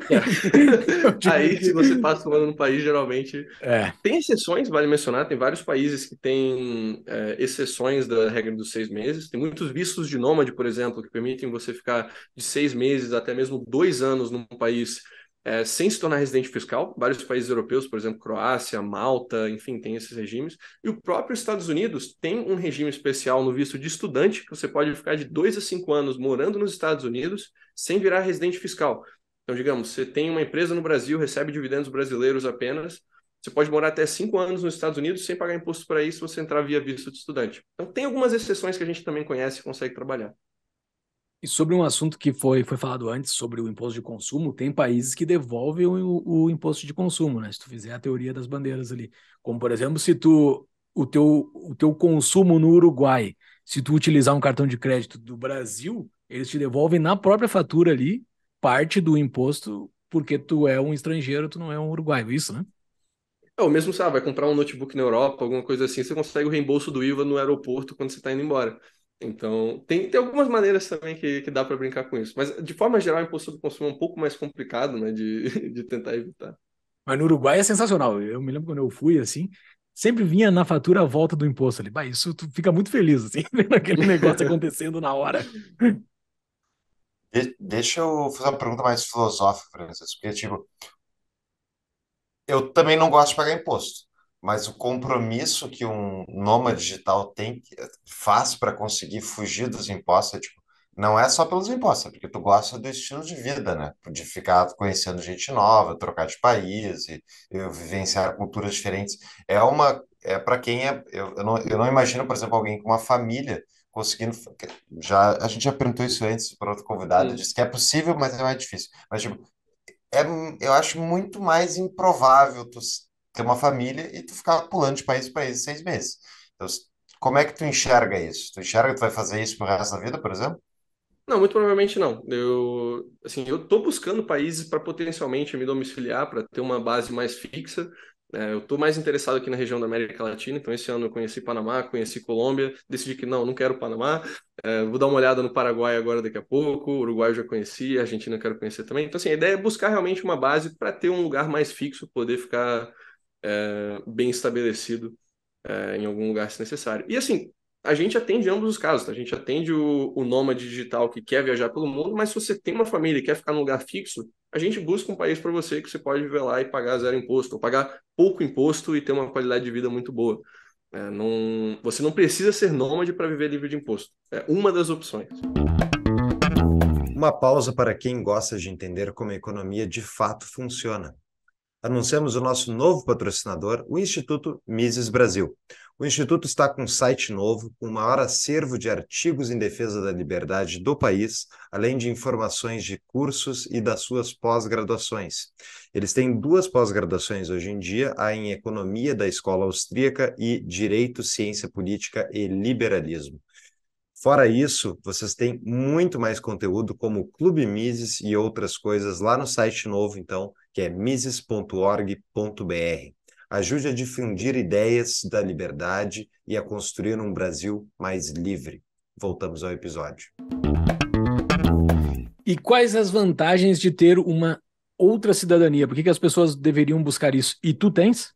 É. Aí, se você passa um ano no país, geralmente. É. Tem exceções, vale mencionar, tem vários países que têm é, exceções da regra dos seis meses. Tem muitos vistos de nômade, por exemplo, que permitem você ficar de seis meses até mesmo dois anos num país é, sem se tornar residente fiscal. Vários países europeus, por exemplo, Croácia, Malta, enfim, tem esses regimes. E o próprio Estados Unidos tem um regime especial no visto de estudante, que você pode ficar de dois a cinco anos morando nos Estados Unidos sem virar residente fiscal. Então, digamos, você tem uma empresa no Brasil, recebe dividendos brasileiros apenas. Você pode morar até cinco anos nos Estados Unidos sem pagar imposto para isso se você entrar via visto de estudante. Então, tem algumas exceções que a gente também conhece e consegue trabalhar. E sobre um assunto que foi, foi falado antes, sobre o imposto de consumo, tem países que devolvem o, o imposto de consumo, né? Se tu fizer a teoria das bandeiras ali. Como, por exemplo, se tu o teu, o teu consumo no Uruguai, se tu utilizar um cartão de crédito do Brasil, eles te devolvem na própria fatura ali parte do imposto, porque tu é um estrangeiro, tu não é um uruguaio, isso, né? É, o mesmo, sabe, vai comprar um notebook na Europa, alguma coisa assim, você consegue o reembolso do IVA no aeroporto quando você está indo embora. Então, tem, tem algumas maneiras também que, que dá para brincar com isso. Mas, de forma geral, o imposto sobre consumo é um pouco mais complicado né, de, de tentar evitar. Mas no Uruguai é sensacional. Eu me lembro quando eu fui, assim, sempre vinha na fatura a volta do imposto ali. Bah, isso tu fica muito feliz, assim, vendo aquele negócio acontecendo na hora. De deixa eu fazer uma pergunta mais filosófica, Francisco, porque, tipo, eu também não gosto de pagar imposto mas o compromisso que um nômade digital tem faz para conseguir fugir dos impostos, é, tipo, não é só pelos impostos, é porque tu gosta do estilo de vida, né? De ficar conhecendo gente nova, trocar de país e, e vivenciar culturas diferentes. É uma é para quem é eu, eu, não, eu não imagino, por exemplo, alguém com uma família conseguindo já a gente já perguntou isso antes para outro convidado, disse que é possível, mas é mais difícil. Mas tipo, é, eu acho muito mais improvável tu ter uma família e tu ficar pulando de país em país seis meses. Então, como é que tu enxerga isso? Tu enxerga que tu vai fazer isso pro resto da vida, por exemplo? Não, muito provavelmente não. Eu, assim, eu tô buscando países para potencialmente me domiciliar, para ter uma base mais fixa. É, eu tô mais interessado aqui na região da América Latina, então esse ano eu conheci Panamá, conheci Colômbia, decidi que não, não quero Panamá. É, vou dar uma olhada no Paraguai agora daqui a pouco, Uruguai eu já conheci, Argentina eu quero conhecer também. Então, assim, a ideia é buscar realmente uma base para ter um lugar mais fixo, poder ficar é, bem estabelecido é, em algum lugar se necessário. E assim, a gente atende ambos os casos, tá? a gente atende o, o nômade digital que quer viajar pelo mundo, mas se você tem uma família e quer ficar num lugar fixo, a gente busca um país para você que você pode viver lá e pagar zero imposto, ou pagar pouco imposto e ter uma qualidade de vida muito boa. É, não, você não precisa ser nômade para viver livre de imposto. É uma das opções. Uma pausa para quem gosta de entender como a economia de fato funciona anunciamos o nosso novo patrocinador, o Instituto Mises Brasil. O Instituto está com um site novo, com o maior acervo de artigos em defesa da liberdade do país, além de informações de cursos e das suas pós-graduações. Eles têm duas pós-graduações hoje em dia, a em Economia da Escola Austríaca e Direito, Ciência Política e Liberalismo. Fora isso, vocês têm muito mais conteúdo como Clube Mises e outras coisas lá no site novo, então que é mises.org.br. Ajude a difundir ideias da liberdade e a construir um Brasil mais livre. Voltamos ao episódio. E quais as vantagens de ter uma outra cidadania? Por que, que as pessoas deveriam buscar isso? E tu tens?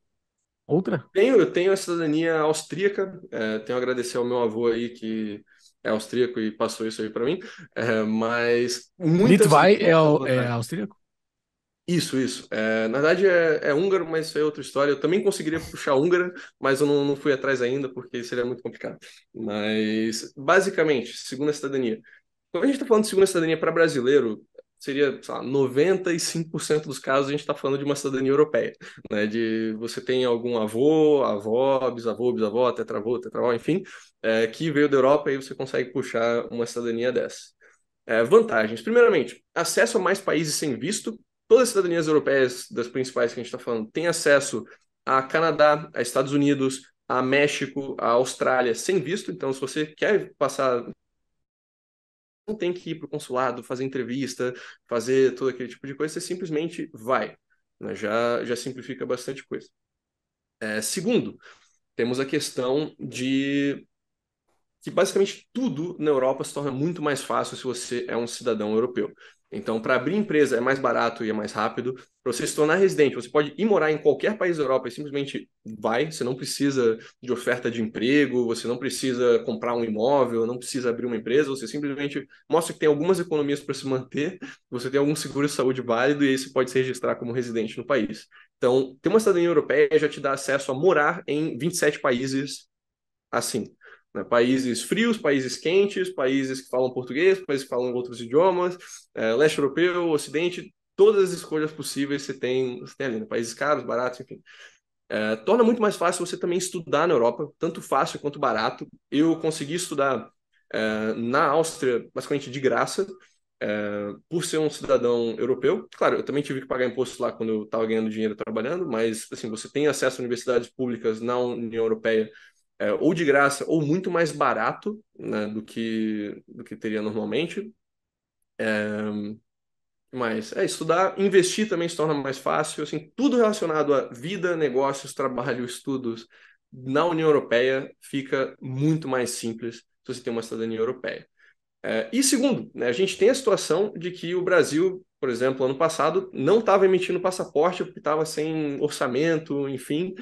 Outra? Tenho, eu tenho a cidadania austríaca. É, tenho a agradecer ao meu avô aí que é austríaco e passou isso aí para mim. É, mas Litvai é, é austríaco? Isso, isso. É, na verdade é, é, húngaro, mas isso é outra história. Eu também conseguiria puxar húngara, mas eu não, não fui atrás ainda porque seria muito complicado. Mas, basicamente, segunda cidadania. Quando a gente está falando de segunda cidadania para brasileiro, seria, sei lá, 95% dos casos a gente está falando de uma cidadania europeia, né? De você tem algum avô, avó, bisavô, bisavó, tetravô, tetravó, enfim, é, que veio da Europa e você consegue puxar uma cidadania dessa. É, vantagens. Primeiramente, acesso a mais países sem visto, todas as cidadanias europeias, das principais que a gente está falando, têm acesso a Canadá, a Estados Unidos, a México, a Austrália, sem visto. Então, se você quer passar não tem que ir para o consulado, fazer entrevista, fazer todo aquele tipo de coisa, você simplesmente vai. Né? Já, já simplifica bastante coisa. É, segundo, temos a questão de que basicamente tudo na Europa se torna muito mais fácil se você é um cidadão europeu. Então, para abrir empresa é mais barato e é mais rápido. Para você se tornar residente, você pode ir morar em qualquer país da Europa e simplesmente vai. Você não precisa de oferta de emprego, você não precisa comprar um imóvel, não precisa abrir uma empresa. Você simplesmente mostra que tem algumas economias para se manter, você tem algum seguro de saúde válido e aí você pode se registrar como residente no país. Então, ter uma cidadania europeia já te dá acesso a morar em 27 países assim, né? Países frios, países quentes, países que falam português, países que falam outros idiomas, é, leste europeu, ocidente, todas as escolhas possíveis você tem, você tem ali, né? países caros, baratos, enfim. É, torna muito mais fácil você também estudar na Europa, tanto fácil quanto barato. Eu consegui estudar é, na Áustria basicamente de graça, é, por ser um cidadão europeu. Claro, eu também tive que pagar imposto lá quando eu estava ganhando dinheiro trabalhando, mas assim você tem acesso a universidades públicas na União Europeia é, ou de graça ou muito mais barato né, do, que, do que teria normalmente. É, mas é estudar, investir também se torna mais fácil. Assim, tudo relacionado a vida, negócios, trabalho, estudos na União Europeia fica muito mais simples se você tem uma cidadania europeia. É, e segundo, né, a gente tem a situação de que o Brasil, por exemplo, ano passado não estava emitindo passaporte porque estava sem orçamento, enfim.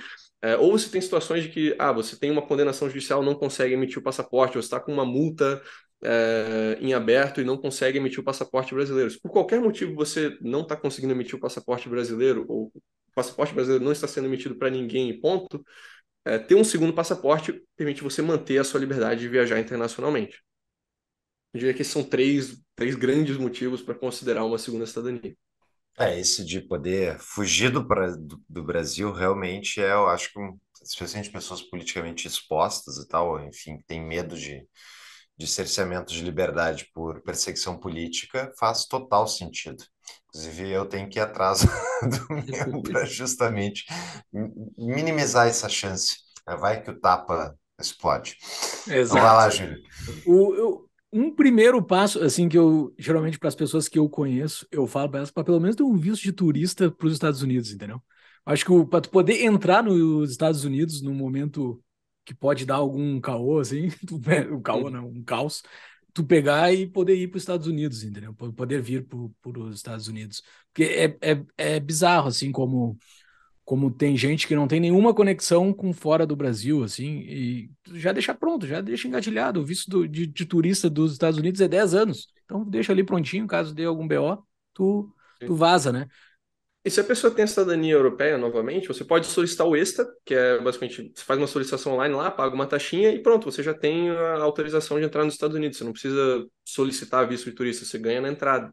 É, ou você tem situações de que ah, você tem uma condenação judicial, não consegue emitir o passaporte, ou está com uma multa é, em aberto e não consegue emitir o passaporte brasileiro. Se por qualquer motivo você não está conseguindo emitir o passaporte brasileiro, ou o passaporte brasileiro não está sendo emitido para ninguém, ponto, é, ter um segundo passaporte permite você manter a sua liberdade de viajar internacionalmente. Eu diria que esses são três, três grandes motivos para considerar uma segunda cidadania. É, esse de poder fugir do, do, do Brasil realmente é, eu acho que, um- especialmente pessoas politicamente expostas e tal, enfim, que têm medo de, de cerceamento de liberdade por perseguição política, faz total sentido. Inclusive, eu tenho que ir atrás do meu para justamente minimizar essa chance. Vai que o tapa explode. Então, vai lá, Júlio. O, um primeiro passo, assim, que eu geralmente para as pessoas que eu conheço, eu falo para elas para pelo menos ter um visto de turista para os Estados Unidos, entendeu? Acho que para tu poder entrar nos Estados Unidos num momento que pode dar algum caô, assim, um caô, uhum. não, um caos, tu pegar e poder ir para os Estados Unidos, entendeu? Poder vir para os Estados Unidos. Porque é, é, é bizarro, assim, como como tem gente que não tem nenhuma conexão com fora do Brasil, assim, e já deixa pronto, já deixa engatilhado. O visto do, de, de, turista dos Estados Unidos é 10 anos. Então deixa ali prontinho, caso dê algum BO, tu, tu vaza, né? E se a pessoa tem a cidadania europeia novamente, você pode solicitar o ESTA, que é basicamente, você faz uma solicitação online lá, paga uma taxinha e pronto, você já tem a autorização de entrar nos Estados Unidos. Você não precisa solicitar visto de turista, você ganha na entrada.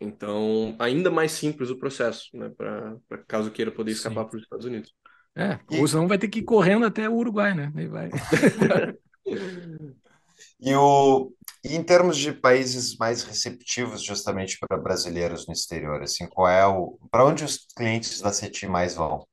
Então, ainda mais simples o processo, né? Para caso queira poder escapar para os Estados Unidos. É, ou senão vai ter que ir correndo até o Uruguai, né? Aí vai. e o, e em termos de países mais receptivos justamente para brasileiros no exterior, assim, qual é o para onde os clientes da CETI mais vão?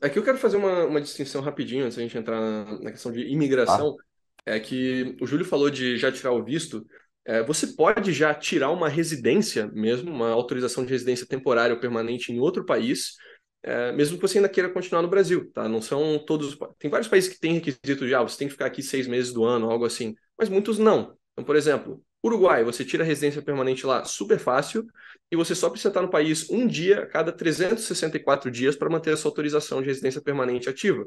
Aqui é eu quero fazer uma, uma distinção rapidinho antes a gente entrar na, na questão de imigração. Ah. É que o Júlio falou de já tirar o visto, é, você pode já tirar uma residência mesmo, uma autorização de residência temporária ou permanente em outro país, é, mesmo que você ainda queira continuar no Brasil, tá? Não são todos. Tem vários países que têm requisito de, ah, você tem que ficar aqui seis meses do ano, algo assim, mas muitos não. Então, por exemplo, Uruguai, você tira a residência permanente lá super fácil e você só precisa estar no país um dia a cada 364 dias para manter a sua autorização de residência permanente ativa.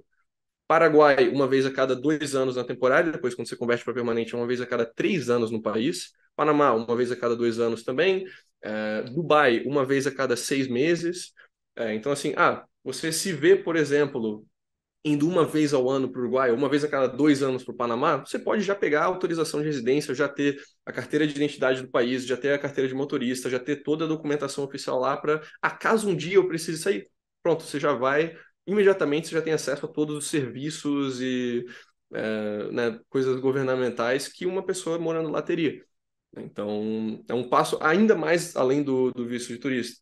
Paraguai, uma vez a cada dois anos na temporada, depois quando você converte para permanente, é uma vez a cada três anos no país. Panamá, uma vez a cada dois anos também. É, Dubai, uma vez a cada seis meses. É, então, assim, ah, você se vê, por exemplo, indo uma vez ao ano para o Uruguai, uma vez a cada dois anos para o Panamá, você pode já pegar a autorização de residência, já ter a carteira de identidade do país, já ter a carteira de motorista, já ter toda a documentação oficial lá para, acaso ah, um dia eu precise sair, pronto, você já vai imediatamente você já tem acesso a todos os serviços e é, né, coisas governamentais que uma pessoa morando lá teria. Né? Então, é um passo ainda mais além do, do visto de turista.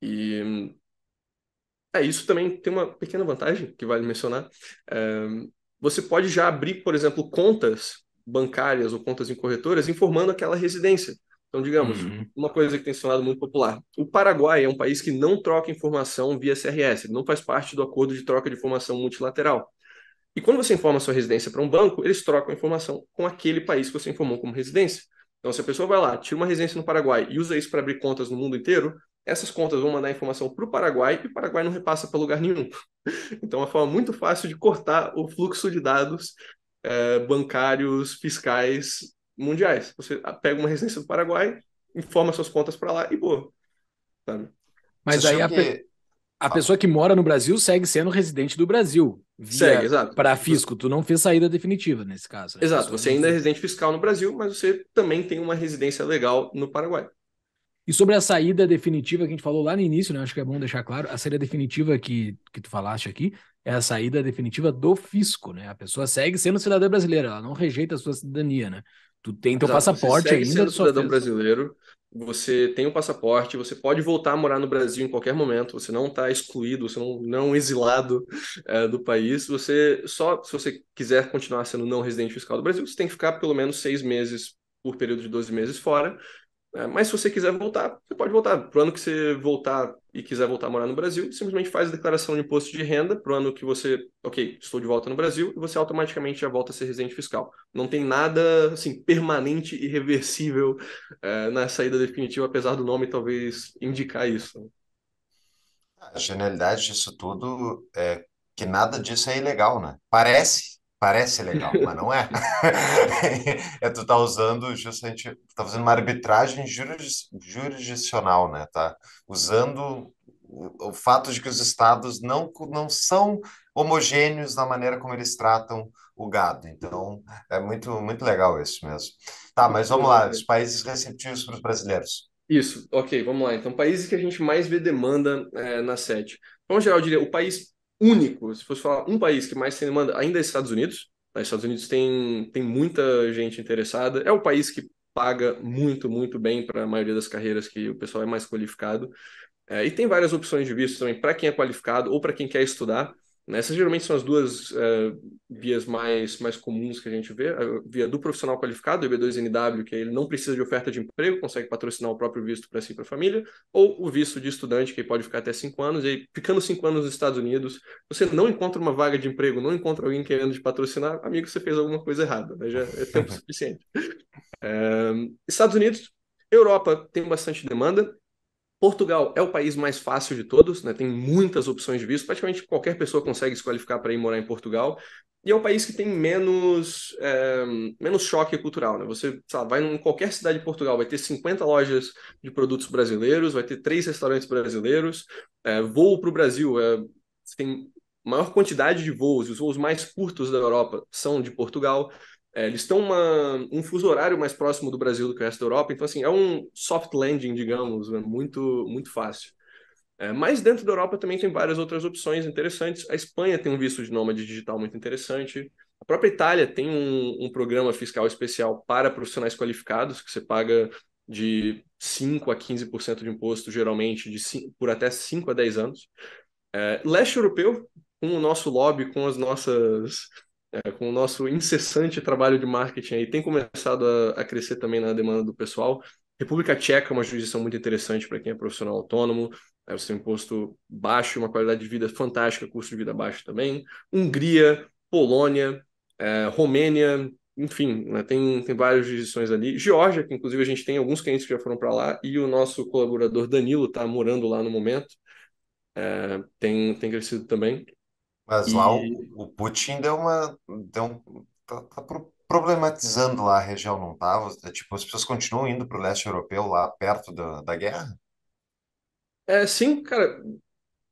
E é, isso também tem uma pequena vantagem que vale mencionar. É, você pode já abrir, por exemplo, contas bancárias ou contas em corretoras informando aquela residência. Então, digamos, uhum. uma coisa que tem se tornado muito popular. O Paraguai é um país que não troca informação via CRS, não faz parte do acordo de troca de informação multilateral. E quando você informa sua residência para um banco, eles trocam a informação com aquele país que você informou como residência. Então, se a pessoa vai lá, tira uma residência no Paraguai e usa isso para abrir contas no mundo inteiro, essas contas vão mandar informação para o Paraguai e o Paraguai não repassa para lugar nenhum. Então, é uma forma muito fácil de cortar o fluxo de dados eh, bancários, fiscais mundiais. Você pega uma residência do Paraguai, informa suas contas para lá e boa. Sabe? Mas aí a, que... a ah. pessoa que mora no Brasil segue sendo residente do Brasil. Segue, exato. Para fisco, tu não fez saída definitiva nesse caso. Né? Exato, você ainda é residente fiscal no Brasil, mas você também tem uma residência legal no Paraguai. E sobre a saída definitiva que a gente falou lá no início, né? Acho que é bom deixar claro, a saída definitiva que, que tu falaste aqui é a saída definitiva do fisco, né? A pessoa segue sendo cidadã brasileira, ela não rejeita a sua cidadania, né? Tu tem teu Exato, passaporte você ainda. Sendo cidadão brasileiro, você tem o um passaporte, você pode voltar a morar no Brasil em qualquer momento, você não está excluído, você não, não exilado é, do país. Você só, se você quiser continuar sendo não residente fiscal do Brasil, você tem que ficar pelo menos seis meses por período de 12 meses fora, é, mas se você quiser voltar, você pode voltar. Para o ano que você voltar e quiser voltar a morar no Brasil, simplesmente faz a declaração de imposto de renda para o ano que você, ok, estou de volta no Brasil, e você automaticamente já volta a ser residente fiscal. Não tem nada assim permanente e reversível é, na saída definitiva, apesar do nome talvez indicar isso. A genialidade disso tudo é que nada disso é ilegal, né? Parece, Parece legal, mas não é. é tu tá usando justamente, tá fazendo uma arbitragem juris, jurisdicional, né? Tá usando o fato de que os estados não, não são homogêneos na maneira como eles tratam o gado. Então, é muito, muito legal isso mesmo. Tá, mas vamos lá, os países receptivos para os brasileiros. Isso, ok, vamos lá. Então, países que a gente mais vê demanda é, na sede. Então, geral, eu diria, o país único, se fosse falar um país que mais tem demanda, ainda é Estados Unidos. Os Estados Unidos tem, tem muita gente interessada. É o país que paga muito, muito bem para a maioria das carreiras que o pessoal é mais qualificado. É, e tem várias opções de visto também para quem é qualificado ou para quem quer estudar. Né? Essas geralmente são as duas uh, vias mais, mais comuns que a gente vê: a via do profissional qualificado, o EB2NW, que é ele não precisa de oferta de emprego, consegue patrocinar o próprio visto para si e para a família, ou o visto de estudante, que pode ficar até cinco anos, e aí, ficando cinco anos nos Estados Unidos, você não encontra uma vaga de emprego, não encontra alguém querendo te patrocinar, amigo, você fez alguma coisa errada, né? já é tempo suficiente. Uh, Estados Unidos, Europa tem bastante demanda, Portugal é o país mais fácil de todos, né? tem muitas opções de visto, praticamente qualquer pessoa consegue se qualificar para ir morar em Portugal, e é o país que tem menos, é, menos choque cultural. Né? Você sabe, vai em qualquer cidade de Portugal, vai ter 50 lojas de produtos brasileiros, vai ter três restaurantes brasileiros, é, voo para o Brasil, é, tem maior quantidade de voos, os voos mais curtos da Europa são de Portugal. É, eles estão um fuso horário mais próximo do Brasil do que o resto da Europa, então assim, é um soft landing, digamos, né? muito, muito fácil. É, mas dentro da Europa também tem várias outras opções interessantes. A Espanha tem um visto de nômade digital muito interessante. A própria Itália tem um, um programa fiscal especial para profissionais qualificados, que você paga de 5 a 15% de imposto, geralmente, de 5, por até 5 a 10 anos. É, leste europeu, com o nosso lobby, com as nossas é, com o nosso incessante trabalho de marketing aí, tem começado a, a crescer também na demanda do pessoal. República Tcheca é uma jurisdição muito interessante para quem é profissional autônomo. é você tem um imposto baixo, uma qualidade de vida fantástica, custo de vida baixo também. Hungria, Polônia, é, Romênia, enfim, né, tem, tem várias jurisdições ali. Geórgia, que inclusive a gente tem alguns clientes que já foram para lá, e o nosso colaborador Danilo está morando lá no momento. É, tem, tem crescido também. Mas lá o, E o Putin deu uma. Deu um, tá, tá problematizando lá a região, não tá? É, tipo, as pessoas continuam indo para o leste europeu, lá perto da, da guerra? é sim, cara,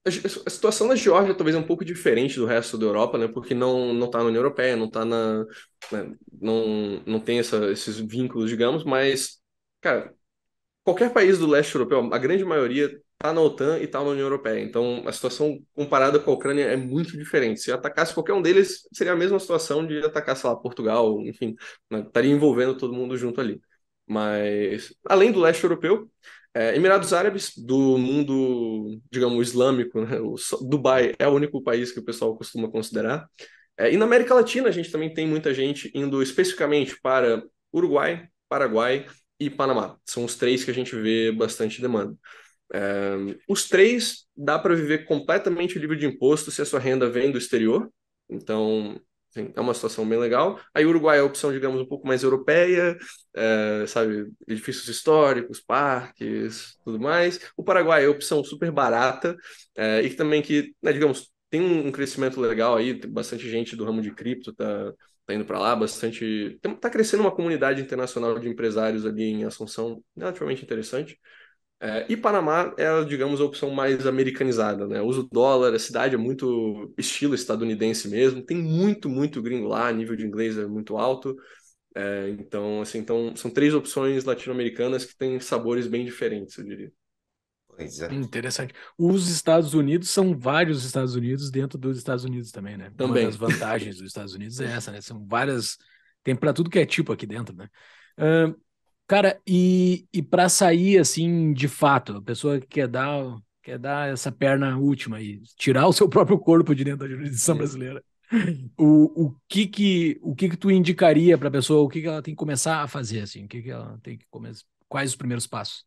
a a situação na Geórgia é talvez é um pouco diferente do resto da Europa, né? Porque não não tá na União Europeia, não tá na, né, não não tem essa- esses vínculos, digamos, mas cara, qualquer país do leste europeu, a grande maioria está na OTAN e está na União Europeia. Então, a situação comparada com a Ucrânia é muito diferente. Se atacasse qualquer um deles, seria a mesma situação de atacar, sei lá, Portugal, enfim, né? estaria envolvendo todo mundo junto ali. Mas, além do leste europeu, é, Emirados Árabes, do mundo, digamos, islâmico, né? o, Dubai é o único país que o pessoal costuma considerar. É, e na América Latina, a gente também tem muita gente indo especificamente para Uruguai, Paraguai, e Panamá. São os três que a gente vê bastante demanda. É, os três dá para viver completamente livre de imposto se a sua renda vem do exterior. Então, assim, é uma situação bem legal. Aí o Uruguai é a opção, digamos, um pouco mais europeia, é, sabe, edifícios históricos, parques, tudo mais. O Paraguai é a opção super barata é, e também que, né, digamos, tem um crescimento legal aí, tem bastante gente do ramo de cripto tá tá indo para lá, bastante. Tá crescendo uma comunidade internacional de empresários ali em Assunção, relativamente interessante. É, e Panamá é, digamos, a opção mais americanizada, né? Usa o dólar, a cidade é muito estilo estadunidense mesmo, tem muito, muito gringo lá, nível de inglês é muito alto. É, então, assim, então, são três opções latino-americanas que têm sabores bem diferentes, eu diria. Pois é. Interessante. Os Estados Unidos são vários Estados Unidos dentro dos Estados Unidos também, né? Então, também. Uma das vantagens dos Estados Unidos é essa, né? São várias. Tem para tudo que é tipo aqui dentro, né? Uh, cara, e, e para sair assim, de fato, a pessoa que quer dar, quer dar essa perna última e tirar o seu próprio corpo de dentro da jurisdição é. brasileira. O, o que que o que que tu indicaria para a pessoa? O que que ela tem que começar a fazer assim? O que que ela tem que começar? Quais os primeiros passos?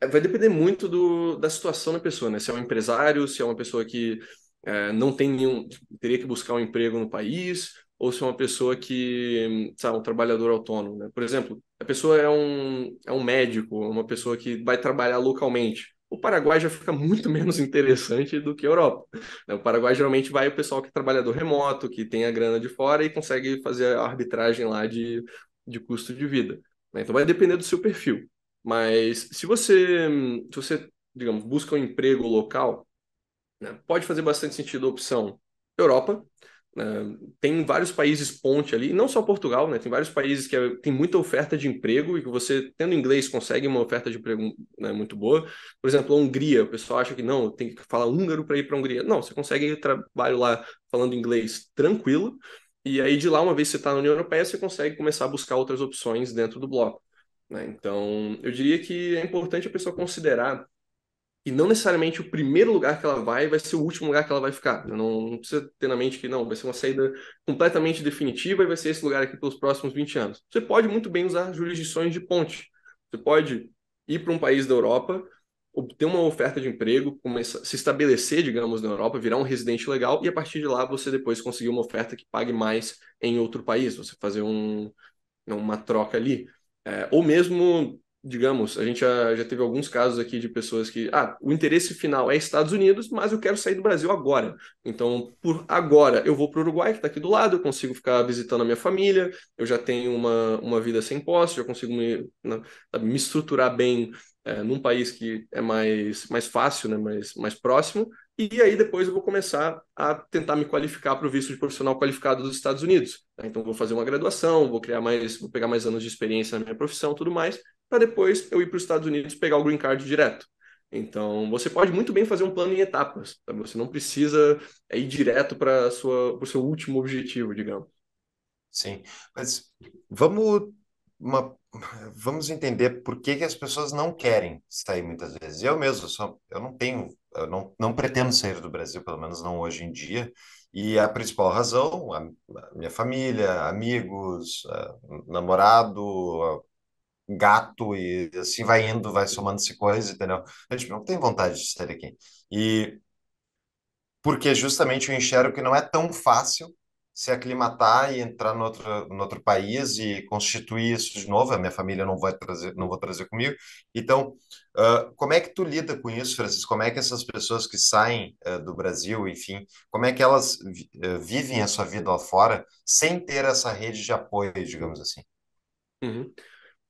É, vai depender muito do, da situação da pessoa, né? Se é um empresário, se é uma pessoa que é, não tem nenhum. teria que buscar um emprego no país, ou se é uma pessoa que. sabe, um trabalhador autônomo, né? Por exemplo, a pessoa é um, é um médico, uma pessoa que vai trabalhar localmente. O Paraguai já fica muito menos interessante do que a Europa. Né? O Paraguai geralmente vai o pessoal que é trabalhador remoto, que tem a grana de fora e consegue fazer a arbitragem lá de, de custo de vida. Né? Então vai depender do seu perfil. Mas se você, se você digamos, busca um emprego local, né, pode fazer bastante sentido a opção Europa. Né, tem vários países ponte ali, não só Portugal, né, tem vários países que é, tem muita oferta de emprego e que você, tendo inglês, consegue uma oferta de emprego né, muito boa. Por exemplo, a Hungria, o pessoal acha que não, tem que falar húngaro para ir para a Hungria. Não, você consegue trabalho lá falando inglês tranquilo. E aí, de lá, uma vez que você está na União Europeia, você consegue começar a buscar outras opções dentro do bloco. Né? Então, eu diria que é importante a pessoa considerar que não necessariamente o primeiro lugar que ela vai vai ser o último lugar que ela vai ficar. Não, não precisa ter na mente que não, vai ser uma saída completamente definitiva e vai ser esse lugar aqui pelos próximos 20 anos. Você pode muito bem usar jurisdições de ponte. Você pode ir para um país da Europa, obter uma oferta de emprego, começar, se estabelecer, digamos, na Europa, virar um residente legal e a partir de lá você depois conseguir uma oferta que pague mais em outro país, você fazer um, uma troca ali. É, ou mesmo, digamos, a gente já, já teve alguns casos aqui de pessoas que, ah, o interesse final é Estados Unidos, mas eu quero sair do Brasil agora. Então, por agora, eu vou para o Uruguai, que está aqui do lado, eu consigo ficar visitando a minha família, eu já tenho uma, uma vida sem posse, já consigo me, me estruturar bem é, num país que é mais, mais fácil, né, mais, mais próximo, e aí depois eu vou começar a tentar me qualificar para o visto de profissional qualificado dos Estados Unidos. Né. Então vou fazer uma graduação, vou criar mais, vou pegar mais anos de experiência na minha profissão, tudo mais, para depois eu ir para os Estados Unidos pegar o green card direto. Então, você pode muito bem fazer um plano em etapas. Tá? Você não precisa é, ir direto para o seu último objetivo, digamos. Sim, mas vamos uma vamos entender por que, que as pessoas não querem sair muitas vezes. Eu mesmo, eu, só, eu não tenho, eu não, não pretendo sair do Brasil, pelo menos não hoje em dia. E a principal razão, a, a minha família, amigos, namorado, gato e assim vai indo, vai somando-se coisas, entendeu? A gente não tem vontade de estar aqui. E porque justamente eu enxergo que não é tão fácil se aclimatar e entrar no outro, no outro país e constituir isso de novo. A minha família não vai trazer, não vou trazer comigo. Então, uh, como é que tu lida com isso, Francisco? Como é que essas pessoas que saem uh, do Brasil, enfim, como é que elas uh, vivem a sua vida lá fora sem ter essa rede de apoio, digamos assim? Uhum.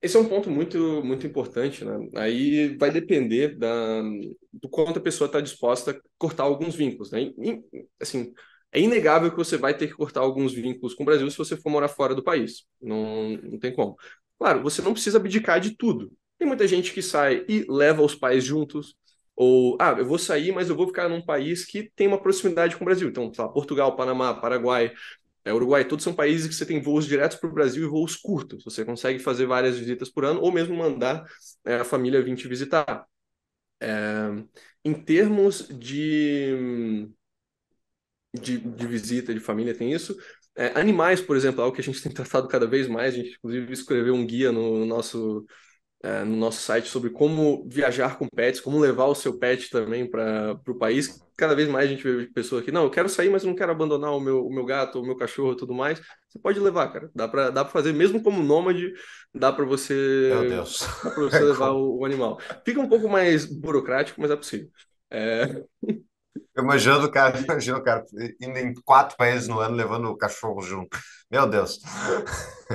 Esse é um ponto muito, muito importante, né? Aí vai depender da, do quanto a pessoa está disposta a cortar alguns vínculos, né? E, assim, é inegável que você vai ter que cortar alguns vínculos com o Brasil se você for morar fora do país. Não, não tem como. Claro, você não precisa abdicar de tudo. Tem muita gente que sai e leva os pais juntos. Ou, ah, eu vou sair, mas eu vou ficar num país que tem uma proximidade com o Brasil. Então, lá, Portugal, Panamá, Paraguai, é, Uruguai, todos são países que você tem voos diretos para o Brasil e voos curtos. Você consegue fazer várias visitas por ano, ou mesmo mandar é, a família vir te visitar. É, em termos de de, de visita, de família, tem isso. É, animais, por exemplo, algo que a gente tem tratado cada vez mais. A gente, inclusive, escreveu um guia no, no nosso, é, no nosso site sobre como viajar com pets, como levar o seu pet também para o país. Cada vez mais a gente vê pessoas que, não, eu quero sair, mas eu não quero abandonar o meu, o meu gato, o meu cachorro e tudo mais. Você pode levar, cara. Dá para dá fazer, mesmo como nômade, dá para você, meu Deus. Dá pra você levar é o, o, animal. Fica um pouco mais burocrático, mas é possível. É... Eu imagino o cara, imagino o cara indo em quatro países no ano levando o cachorro junto. Meu Deus.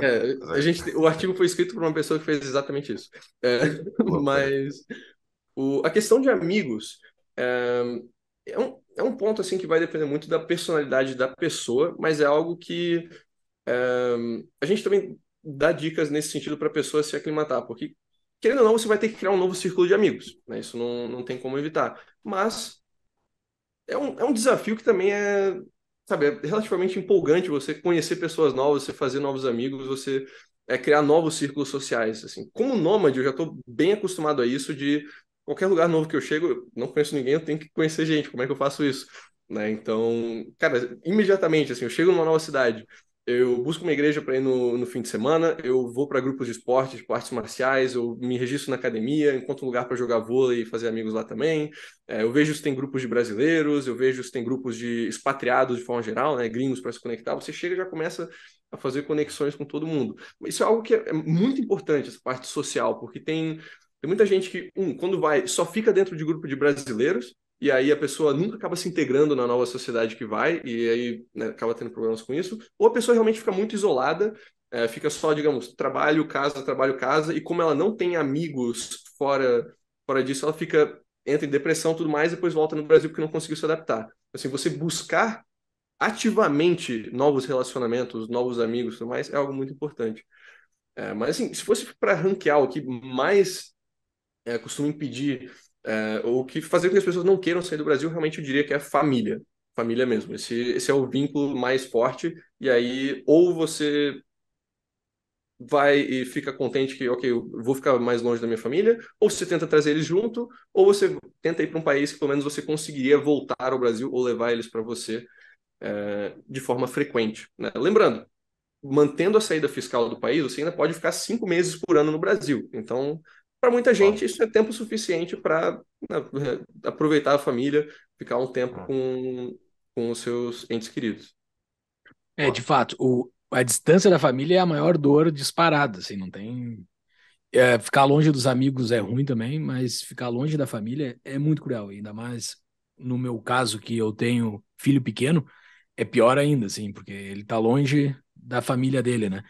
É, a gente, o artigo foi escrito por uma pessoa que fez exatamente isso. É, mas o, a questão de amigos é, é, um, é um ponto assim que vai depender muito da personalidade da pessoa, mas é algo que é, a gente também dá dicas nesse sentido para a pessoa se aclimatar, porque querendo ou não, você vai ter que criar um novo círculo de amigos, né? Isso não, não tem como evitar. Mas é um, é um desafio que também é, sabe, é relativamente empolgante você conhecer pessoas novas, você fazer novos amigos, você é, criar novos círculos sociais. Assim. Como nômade, eu já estou bem acostumado a isso de qualquer lugar novo que eu chego, eu não conheço ninguém, eu tenho que conhecer gente, como é que eu faço isso? Né? Então, cara, imediatamente, assim, eu chego numa nova cidade, eu busco uma igreja para ir no, no, fim de semana, eu vou para grupos de esportes, de artes marciais, eu me registro na academia, encontro um lugar para jogar vôlei e fazer amigos lá também. É, eu vejo se tem grupos de brasileiros, eu vejo se tem grupos de expatriados de forma geral, né, gringos para se conectar. Você chega e já começa a fazer conexões com todo mundo. Isso é algo que é, é muito importante, essa parte social, porque tem, tem muita gente que, um, quando vai, só fica dentro de grupo de brasileiros, e aí a pessoa nunca acaba se integrando na nova sociedade que vai, e aí né, acaba tendo problemas com isso, ou a pessoa realmente fica muito isolada, é, fica só, digamos, trabalho, casa, trabalho, casa, e como ela não tem amigos fora, fora disso, ela fica, entra em depressão tudo mais, e depois volta no Brasil porque não conseguiu se adaptar. Assim, você buscar ativamente novos relacionamentos, novos amigos tudo mais, é algo muito importante. É, mas assim, se fosse para ranquear o que mais é, costuma impedir é, o que fazer com que as pessoas não queiram sair do Brasil, realmente eu diria que é família. Família mesmo. Esse, esse é o vínculo mais forte. E aí, ou você vai e fica contente que, ok, eu vou ficar mais longe da minha família, ou você tenta trazer eles junto, ou você tenta ir para um país que pelo menos você conseguiria voltar ao Brasil ou levar eles para você é, de forma frequente. Né? Lembrando, mantendo a saída fiscal do país, você ainda pode ficar cinco meses por ano no Brasil. Então, para muita gente, isso é tempo suficiente para né, é, aproveitar a família, ficar um tempo com, com os seus entes queridos. É, de fato, o, a distância da família é a maior dor disparada, assim, não tem. É, ficar longe dos amigos é ruim também, mas ficar longe da família é muito cruel, ainda mais no meu caso que eu tenho filho pequeno, é pior ainda, assim, porque ele tá longe da família dele, né?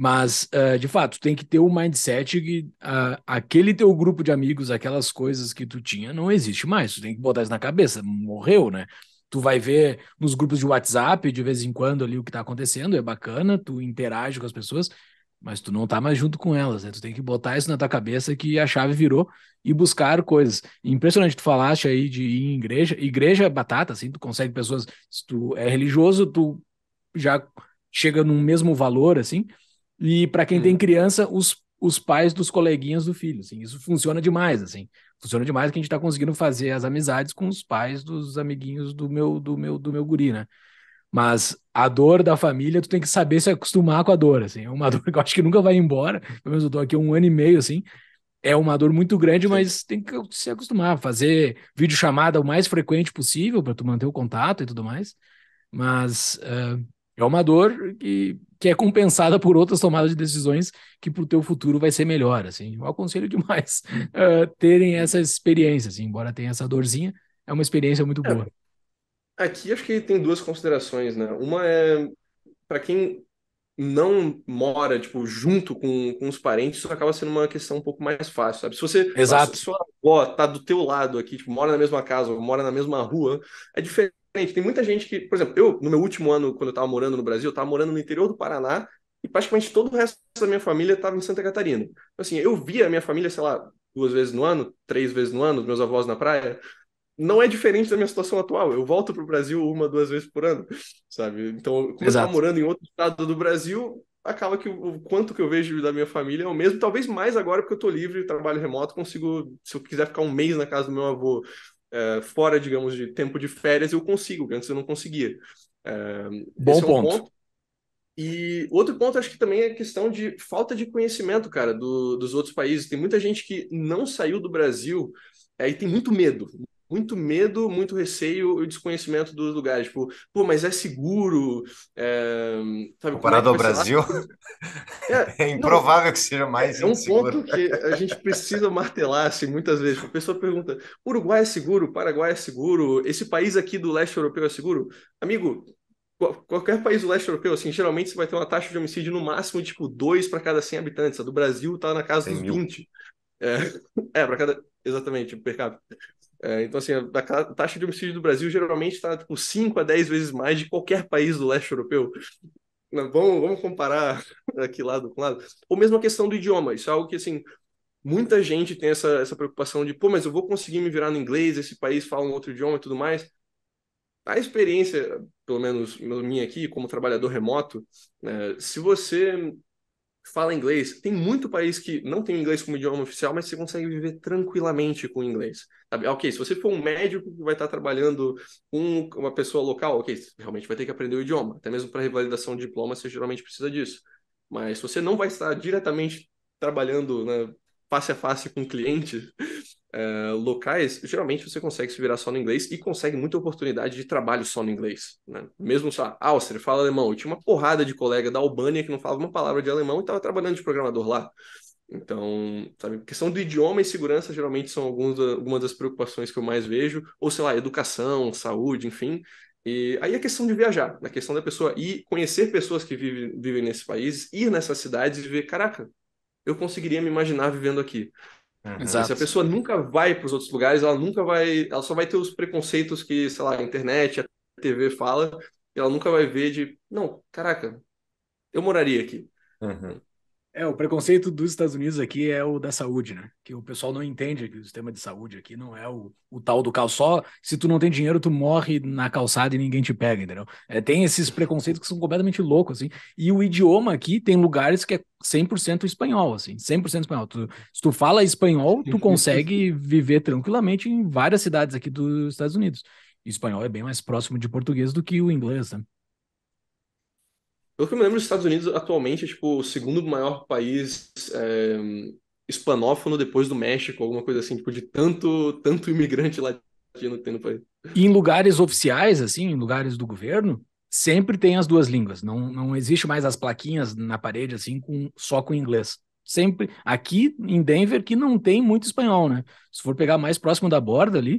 Mas, uh, de fato, tem que ter o um mindset que uh, aquele teu grupo de amigos, aquelas coisas que tu tinha, não existe mais. Tu tem que botar isso na cabeça. Morreu, né? Tu vai ver nos grupos de WhatsApp, de vez em quando, ali o que tá acontecendo. É bacana, tu interage com as pessoas, mas tu não tá mais junto com elas, né? Tu tem que botar isso na tua cabeça que a chave virou e buscar coisas. Impressionante, tu falaste aí de ir em igreja. Igreja é batata, assim, tu consegue pessoas... Se tu é religioso, tu já chega num mesmo valor, assim... E para quem hum. tem criança, os, os pais dos coleguinhas do filho. Assim, isso funciona demais, assim. Funciona demais que a gente está conseguindo fazer as amizades com os pais dos amiguinhos do meu do meu do meu guri, né? Mas a dor da família, tu tem que saber se acostumar com a dor, assim. É uma dor que eu acho que nunca vai embora. Pelo menos eu tô aqui um ano e meio, assim. É uma dor muito grande, mas tem que se acostumar. Fazer videochamada o mais frequente possível para tu manter o contato e tudo mais. Mas... Uh é uma dor que, que é compensada por outras tomadas de decisões que para o teu futuro vai ser melhor, assim. Eu aconselho demais uh, terem essa experiência, assim, embora tenha essa dorzinha, é uma experiência muito é. boa. Aqui acho que tem duas considerações, né? Uma é para quem não mora, tipo, junto com, com os parentes, isso acaba sendo uma questão um pouco mais fácil, sabe? Se você Exato. Se sua avó tá do teu lado aqui, tipo, mora na mesma casa, mora na mesma rua, é diferente diferente. Tem muita gente que, por exemplo, eu, no meu último ano, quando eu estava morando no Brasil, eu estava morando no interior do Paraná e praticamente todo o resto da minha família estava em Santa Catarina. Então, assim, eu via a minha família, sei lá, duas vezes no ano, três vezes no ano, meus avós na praia. Não é diferente da minha situação atual. Eu volto para o Brasil uma, duas vezes por ano, sabe? Então, como Exato. eu morando em outro estado do Brasil, acaba que o quanto que eu vejo da minha família é o mesmo, talvez mais agora porque eu estou livre, trabalho remoto, consigo, se eu quiser ficar um mês na casa do meu avô, é, fora, digamos, de tempo de férias, eu consigo, que antes eu não conseguia. É, Bom é um ponto. ponto. E outro ponto, acho que também é a questão de falta de conhecimento, cara, do, dos outros países. Tem muita gente que não saiu do Brasil é, e tem muito medo, muito medo, muito receio e desconhecimento dos lugares. Tipo, pô, mas é seguro? É, sabe, é Comparado é ao Brasil, é, é, improvável não, que seja mais É um inseguro. ponto que a gente precisa martelar assim, muitas vezes. A pessoa pergunta, Uruguai é seguro? Paraguai é seguro? Esse país aqui do leste europeu é seguro? Amigo, qualquer país do leste europeu, assim, geralmente você vai ter uma taxa de homicídio no máximo, tipo, 2 para cada 100 habitantes. A do Brasil tá na casa dos mil. 20. É, é para cada... Exatamente, per capita. É, então, assim, a taxa de homicídio do Brasil geralmente está tipo, 5 a 10 vezes mais de qualquer país do leste europeu. Vamos, vamos comparar aqui lado com lado. Ou mesmo a questão do idioma. Isso é algo que, assim, muita gente tem essa, essa preocupação de, pô, mas eu vou conseguir me virar no inglês, esse país fala um outro idioma e tudo mais. A experiência, pelo menos minha aqui, como trabalhador remoto, né, se você fala inglês. Tem muito país que não tem inglês como idioma oficial, mas você consegue viver tranquilamente com inglês. Sabe? Ah, ok, se você for um médico que vai estar trabalhando com uma pessoa local, ok, realmente vai ter que aprender o idioma. Até mesmo para revalidação de diploma, você geralmente precisa disso. Mas se você não vai estar diretamente trabalhando né, face a face com o cliente, uh, locais, geralmente você consegue se virar só no inglês e consegue muita oportunidade de trabalho só no inglês. Né? Mesmo só Áustria, ah, fala alemão. Eu tinha uma porrada de colega da Albânia que não falava uma palavra de alemão e estava trabalhando de programador lá. Então, sabe, questão do idioma e segurança geralmente são alguns, algumas das preocupações que eu mais vejo, ou sei lá, educação, saúde, enfim. E aí a questão de viajar, a questão da pessoa ir conhecer pessoas que vivem nesses países, ir nessas cidades e ver, caraca, eu conseguiria me imaginar vivendo aqui. Uhum. Exato. Se a pessoa nunca vai para os outros lugares, ela nunca vai, ela só vai ter os preconceitos que, sei lá, a internet, a TV fala, e ela nunca vai ver de, não, caraca, eu moraria aqui. Uhum. É, o preconceito dos Estados Unidos aqui é o da saúde, né? Que o pessoal não entende que o sistema de saúde aqui não é o, o tal do cal. Só se tu não tem dinheiro, tu morre na calçada e ninguém te pega, entendeu? É, tem esses preconceitos que são completamente loucos, assim. E o idioma aqui tem lugares que é 100% espanhol, assim. 100% espanhol. Tu, se tu fala espanhol, tu consegue viver tranquilamente em várias cidades aqui dos Estados Unidos. E espanhol é bem mais próximo de português do que o inglês, né? Pelo que eu me lembro, os Estados Unidos atualmente é tipo o segundo maior país é, hispanófono depois do México, alguma coisa assim, tipo, de tanto, tanto imigrante latino que tem no país. E em lugares oficiais, assim, em lugares do governo, sempre tem as duas línguas. Não, não existe mais as plaquinhas na parede, assim, com, só com inglês sempre aqui em Denver que não tem muito espanhol, né? Se for pegar mais próximo da borda ali,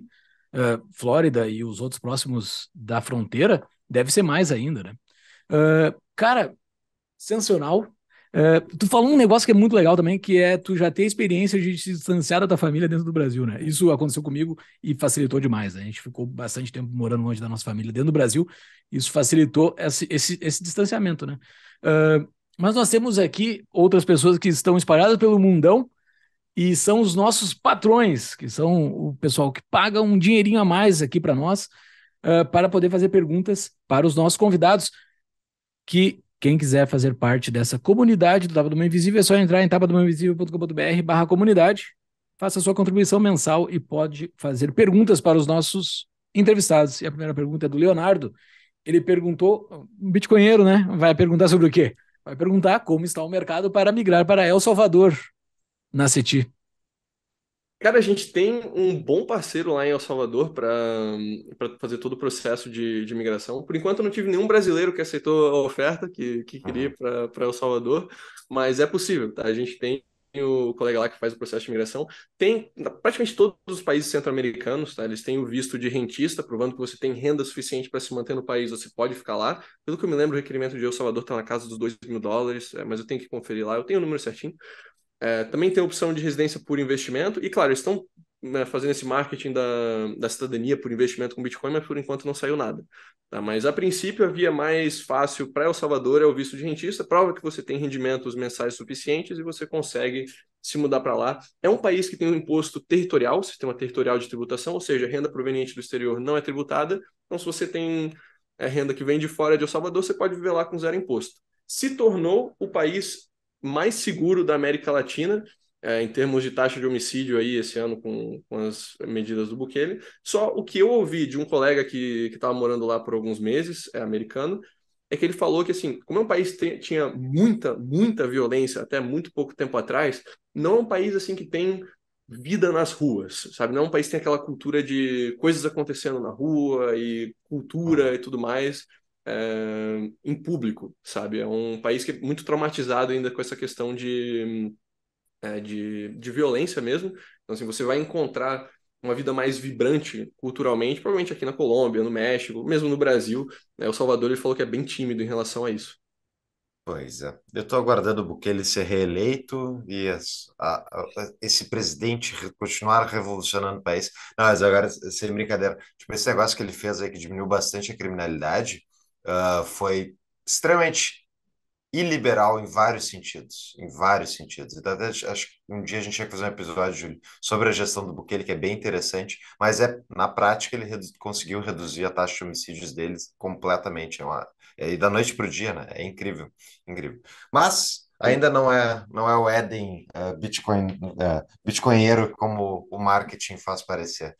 uh, Flórida e os outros próximos da fronteira, deve ser mais ainda, né? Ah, cara, sensacional. Uh, tu falou um negócio que é muito legal também, que é tu já ter a experiência de se distanciar da tua família dentro do Brasil, né? Isso aconteceu comigo e facilitou demais. Né? A gente ficou bastante tempo morando longe da nossa família dentro do Brasil. Isso facilitou esse, esse, esse distanciamento, né? Uh, mas nós temos aqui outras pessoas que estão espalhadas pelo mundão e são os nossos patrões, que são o pessoal que paga um dinheirinho a mais aqui para nós, uh, para poder fazer perguntas para os nossos convidados que quem quiser fazer parte dessa comunidade do Tapa do Mão Invisível é só entrar em tapadomaoinvisível.com.br barra comunidade, faça sua contribuição mensal e pode fazer perguntas para os nossos entrevistados. E a primeira pergunta é do Leonardo. Ele perguntou, um bitcoinheiro, né? Vai perguntar sobre o quê? Vai perguntar como está o mercado para migrar para El Salvador na CETI. Cara, a gente tem um bom parceiro lá em El Salvador para fazer todo o processo de, de migração. Por enquanto, eu não tive nenhum brasileiro que aceitou a oferta que, que queria para El Salvador, mas é possível, tá? A gente tem o colega lá que faz o processo de imigração, tem praticamente todos os países centro-americanos, tá? Eles têm o visto de rentista, provando que você tem renda suficiente para se manter no país, você pode ficar lá. Pelo que eu me lembro, o requerimento de El Salvador está na casa dos 2 mil dólares, é, mas eu tenho que conferir lá, eu tenho o número certinho. É, também tem a opção de residência por investimento, e claro, eles estão né, fazendo esse marketing da, da cidadania por investimento com Bitcoin, mas por enquanto não saiu nada. Tá? Mas a princípio, a via mais fácil para El Salvador é o visto de rentista, prova que você tem rendimentos mensais suficientes e você consegue se mudar para lá. É um país que tem um imposto territorial, sistema territorial de tributação, ou seja, renda proveniente do exterior não é tributada, então se você tem é, renda que vem de fora de El Salvador, você pode viver lá com zero imposto. Se tornou o país mais seguro da América Latina, é, em termos de taxa de homicídio aí esse ano com, com as medidas do Bukele. Só o que eu ouvi de um colega que estava morando lá por alguns meses, é americano, é que ele falou que, assim, como é um país que tinha muita, muita violência até muito pouco tempo atrás, não é um país, assim, que tem vida nas ruas, sabe? Não é um país que tem aquela cultura de coisas acontecendo na rua e cultura e tudo mais é, em público, sabe? É um país que é muito traumatizado ainda com essa questão de, é, de, de violência mesmo. Então, assim, você vai encontrar uma vida mais vibrante culturalmente, provavelmente aqui na Colômbia, no México, mesmo no Brasil. Né? O Salvador ele falou que é bem tímido em relação a isso. Pois é. Eu estou aguardando o Bukele ser reeleito e a, a, esse presidente continuar revolucionando o país. Não, mas agora, sem brincadeira, tipo, esse negócio que ele fez aí que diminuiu bastante a criminalidade, ah, foi extremamente iliberal em vários sentidos, em vários sentidos. Então, até, acho que um dia a gente vai fazer um episódio, sobre a gestão do Bukele, que é bem interessante, mas é na prática ele redu conseguiu reduzir a taxa de homicídios deles completamente, é uma, é, da noite para o dia, né? É incrível, incrível. Mas ainda não é não é o Eden é, Bitcoin é, Bitcoinheiro como o marketing faz parecer.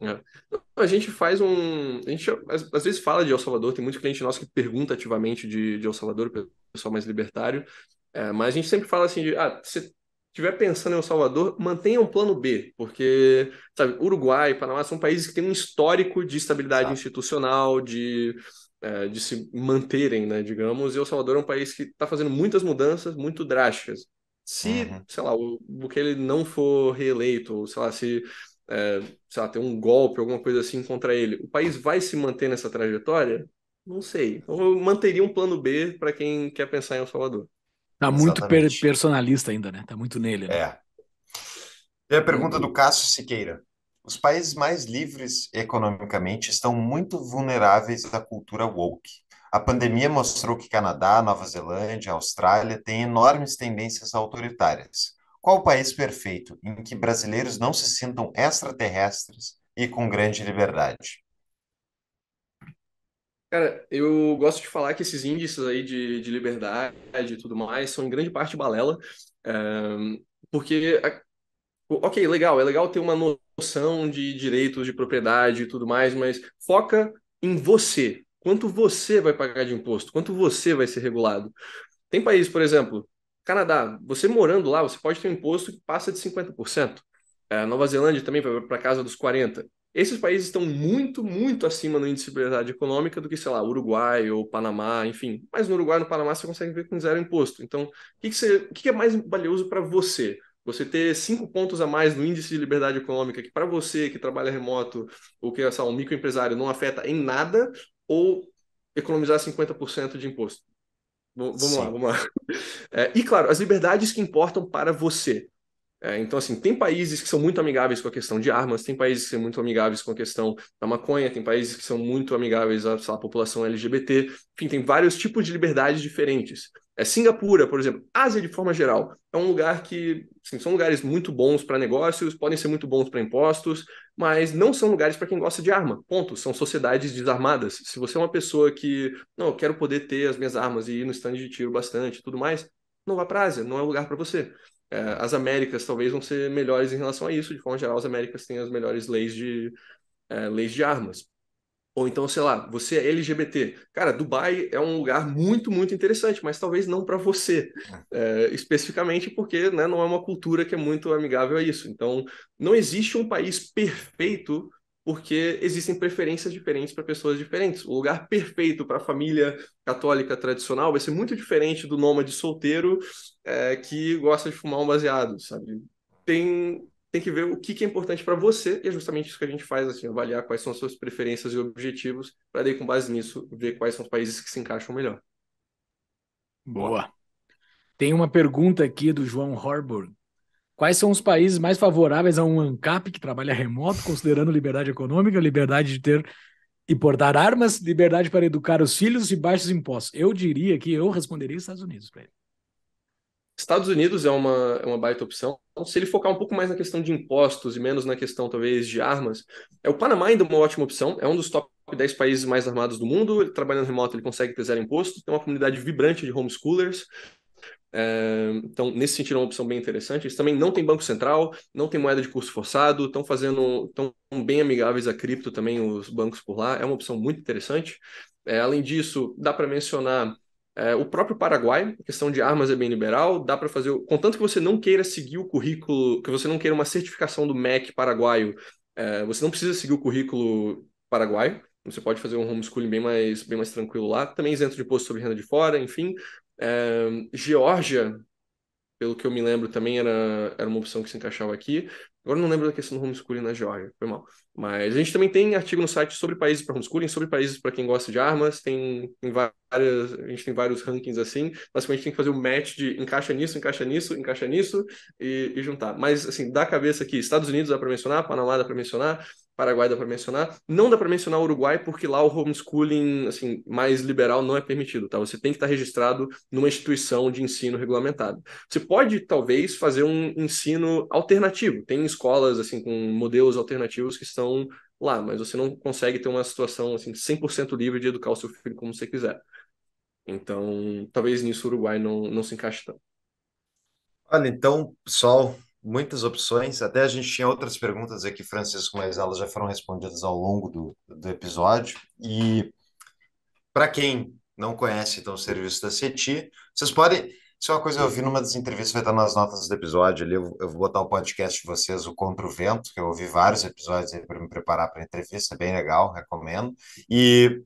É. A gente faz um. A gente às vezes fala de El Salvador, tem muito cliente nosso que pergunta ativamente de, de El Salvador, o pessoal mais libertário, é, mas a gente sempre fala assim: de, ah, se estiver pensando em El Salvador, mantenha um plano B, porque sabe, Uruguai, Panamá são países que têm um histórico de estabilidade ah. institucional, de, é, de se manterem, né, digamos, e El Salvador é um país que está fazendo muitas mudanças muito drásticas. Se, uhum. sei lá, o Bukele não for reeleito, ou sei lá, se é, sei lá, ter um golpe, alguma coisa assim contra ele, o país vai se manter nessa trajetória? Não sei. Então, eu manteria um plano B para quem quer pensar em El Salvador. Tá muito per personalista ainda, né? Tá muito nele. Né? É. E a pergunta uhum. do Cássio Siqueira. Os países mais livres economicamente estão muito vulneráveis à cultura woke. A pandemia mostrou que Canadá, Nova Zelândia, Austrália têm enormes tendências autoritárias. Qual o país perfeito em que brasileiros não se sintam extraterrestres e com grande liberdade? Cara, eu gosto de falar que esses índices aí de, de liberdade e tudo mais são em grande parte balela, eh, porque, ok, legal, é legal ter uma noção de direitos de propriedade e tudo mais, mas foca em você. Quanto você vai pagar de imposto? Quanto você vai ser regulado? Tem países, por exemplo, Canadá, você morando lá, você pode ter um imposto que passa de 50%. É, Nova Zelândia também vai para casa dos 40%. Esses países estão muito, muito acima no índice de liberdade econômica do que, sei lá, Uruguai ou Panamá, enfim. Mas no Uruguai e no Panamá você consegue ver com zero imposto. Então, o que, que, o que é mais valioso para você? Você ter cinco pontos a mais no índice de liberdade econômica, que para você que trabalha remoto ou que é um microempresário não afeta em nada, ou economizar 50% de imposto? Vamos Sim. lá, vamos lá. É, e claro, as liberdades que importam para você. É, então, assim, tem países que são muito amigáveis com a questão de armas, tem países que são muito amigáveis com a questão da maconha, tem países que são muito amigáveis à, lá, população LGBT, enfim, tem vários tipos de liberdades diferentes. É, Singapura, por exemplo, Ásia de forma geral, é um lugar que assim, são lugares muito bons para negócios, podem ser muito bons para impostos, mas não são lugares para quem gosta de arma. Ponto. São sociedades desarmadas. Se você é uma pessoa que, não, eu quero poder ter as minhas armas e ir no stand de tiro bastante tudo mais, não vá para Ásia, não é lugar para você. É, as Américas talvez vão ser melhores em relação a isso. De forma geral, as Américas têm as melhores leis de, é, leis de armas. Ou então, sei lá, você é LGBT. Cara, Dubai é um lugar muito, muito interessante, mas talvez não para você, é, eh, especificamente porque né, não é uma cultura que é muito amigável a isso. Então, não existe um país perfeito porque existem preferências diferentes para pessoas diferentes. O lugar perfeito para a família católica tradicional vai ser muito diferente do nômade solteiro é, que gosta de fumar um baseado, sabe? Tem tem que ver o que, que é importante para você, e é justamente isso que a gente faz, assim, avaliar quais são as suas preferências e objetivos, para daí, com base nisso, ver quais são os países que se encaixam melhor. Boa. Tem uma pergunta aqui do João Horburg. Quais são os países mais favoráveis a um ANCAP que trabalha remoto, considerando liberdade econômica, liberdade de ter e portar armas, liberdade para educar os filhos e baixos impostos? Eu diria que eu responderia Estados Unidos para ele. Estados Unidos é uma, é uma baita opção. Se ele focar um pouco mais na questão de impostos e menos na questão, talvez, de armas, é o Panamá ainda uma ótima opção. É um dos top 10 países mais armados do mundo. Ele, trabalhando remoto, ele consegue ter zero imposto. Tem uma comunidade vibrante de homeschoolers. É, então, nesse sentido, é uma opção bem interessante. Eles também não têm banco central, não tem moeda de curso forçado, estão fazendo, estão bem amigáveis a cripto também, os bancos por lá. É uma opção muito interessante. É, além disso, dá para mencionar é, o próprio Paraguai, a questão de armas é bem liberal, dá para fazer. Contanto que você não queira seguir o currículo, que você não queira uma certificação do MEC paraguaio, é, você não precisa seguir o currículo paraguaio. Você pode fazer um homeschooling bem mais, bem mais tranquilo lá. Também isento de imposto sobre renda de fora, enfim. É, Geórgia, pelo que eu me lembro, também era, era uma opção que se encaixava aqui. Agora não lembro da questão do homeschooling na Geórgia, foi mal. Mas a gente também tem artigo no site sobre países para homeschooling, sobre países para quem gosta de armas, tem, tem, várias, a gente tem vários rankings assim. Basicamente tem que fazer um match de encaixa nisso, encaixa nisso, encaixa nisso e, e juntar. Mas assim, da cabeça aqui, Estados Unidos dá para mencionar, Panamá dá para mencionar, Paraguai dá para mencionar. Não dá para mencionar o Uruguai, porque lá o homeschooling assim, mais liberal não é permitido, tá? Você tem que estar registrado numa instituição de ensino regulamentado. Você pode, talvez, fazer um ensino alternativo. Tem escolas assim com modelos alternativos que estão lá, mas você não consegue ter uma situação assim 100% livre de educar o seu filho como você quiser. Então, talvez nisso o Uruguai não, não se encaixe tanto. Olha, então, pessoal, muitas opções. Até a gente tinha outras perguntas aqui, Francisco, mas elas já foram respondidas ao longo do, do episódio. E para quem não conhece então o serviço da CETI, vocês podem. Isso é uma coisa que eu vi numa das entrevistas, vai estar nas notas do episódio ali. Eu, eu vou botar o podcast de vocês, o Contra o Vento, que eu ouvi vários episódios para me preparar para a entrevista, é bem legal, recomendo. E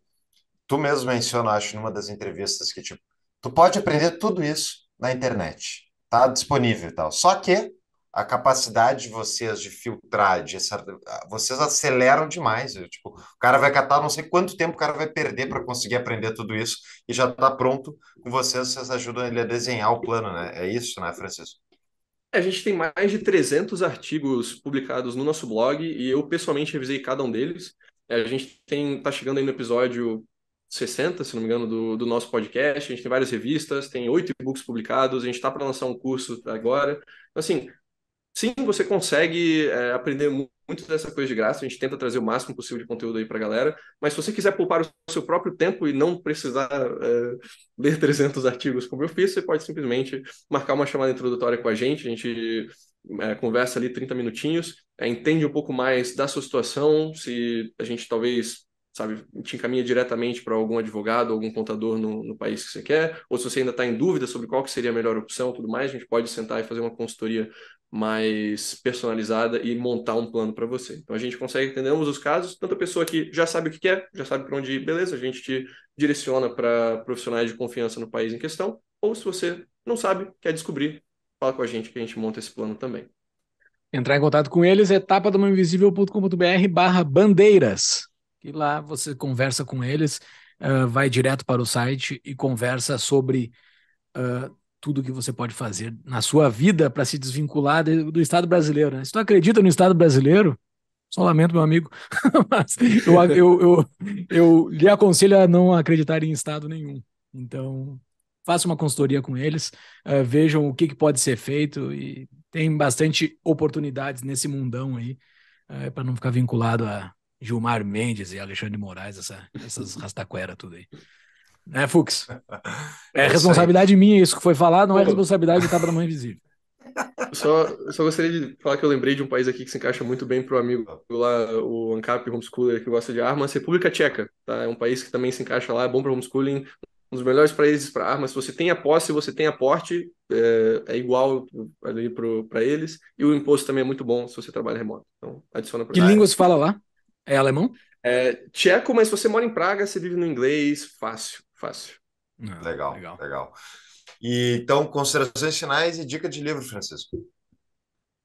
tu mesmo menciona, acho, numa das entrevistas que, tipo, tu pode aprender tudo isso na internet, tá disponível e tal. Só que a capacidade de vocês de filtrar, de vocês aceleram demais. Viu? Tipo, o cara vai catar não sei quanto tempo o cara vai perder para conseguir aprender tudo isso e já está pronto com vocês, vocês ajudam ele a desenhar o plano, né? É isso, né, Francisco? É, a gente tem mais de 300 artigos publicados no nosso blog e eu pessoalmente revisei cada um deles. É, a gente tem está chegando aí no episódio 60, se não me engano, do, do nosso podcast. A gente tem várias revistas, tem oito e-books publicados, a gente está para lançar um curso agora. Então, assim, Sim, você consegue é, aprender muito dessa coisa de graça. A gente tenta trazer o máximo possível de conteúdo aí para a galera. Mas se você quiser poupar o seu próprio tempo e não precisar é, ler 300 artigos como eu fiz, você pode simplesmente marcar uma chamada introdutória com a gente. A gente é, conversa ali 30 minutinhos, é, entende um pouco mais da sua situação, se a gente talvez sabe, te encaminha diretamente para algum advogado, algum contador no, no, país que você quer, ou se você ainda está em dúvida sobre qual que seria a melhor opção, tudo mais, a gente pode sentar e fazer uma consultoria mais personalizada e montar um plano para você. Então a gente consegue entender ambos os casos, tanto a pessoa que já sabe o que quer, já sabe para onde ir, beleza, a gente te direciona para profissionais de confiança no país em questão, ou se você não sabe, quer descobrir, fala com a gente que a gente monta esse plano também. Entrar em contato com eles, etapa do barra bandeiras. E lá você conversa com eles, uh, vai direto para o site e conversa sobre uh, tudo que você pode fazer na sua vida para se desvincular do Estado brasileiro. Né? Se tu acredita no Estado brasileiro, só lamento, meu amigo, mas eu, eu, eu, eu, lhe aconselho a não acreditar em Estado nenhum. Então, faça uma consultoria com eles, uh, vejam o que, que, pode ser feito e tem bastante oportunidades nesse mundão aí uh, eh, para não ficar vinculado a Gilmar Mendes e Alexandre Moraes, essa, essas rastaqueras tudo aí né, Fux? É, é responsabilidade minha isso que foi falar, não é responsabilidade do Cabra Mãe Invisível. Só, só gostaria de falar que eu lembrei de um país aqui que se encaixa muito bem para o amigo lá, o ANCAP homeschooler que gosta de armas, República Tcheca. Tá? É um país que também se encaixa lá, é bom para homeschooling, um dos melhores países para armas. Se você tem a posse, você tem aporte, é, é igual ali para eles. E o imposto também é muito bom se você trabalha remoto. Então, adiciona para Que língua se fala lá? É alemão? É tcheco, mas se você mora em Praga, você vive no inglês, fácil. Fácil. Ah, legal, legal, legal. E, então, considerações finais e dica de livro, Francisco.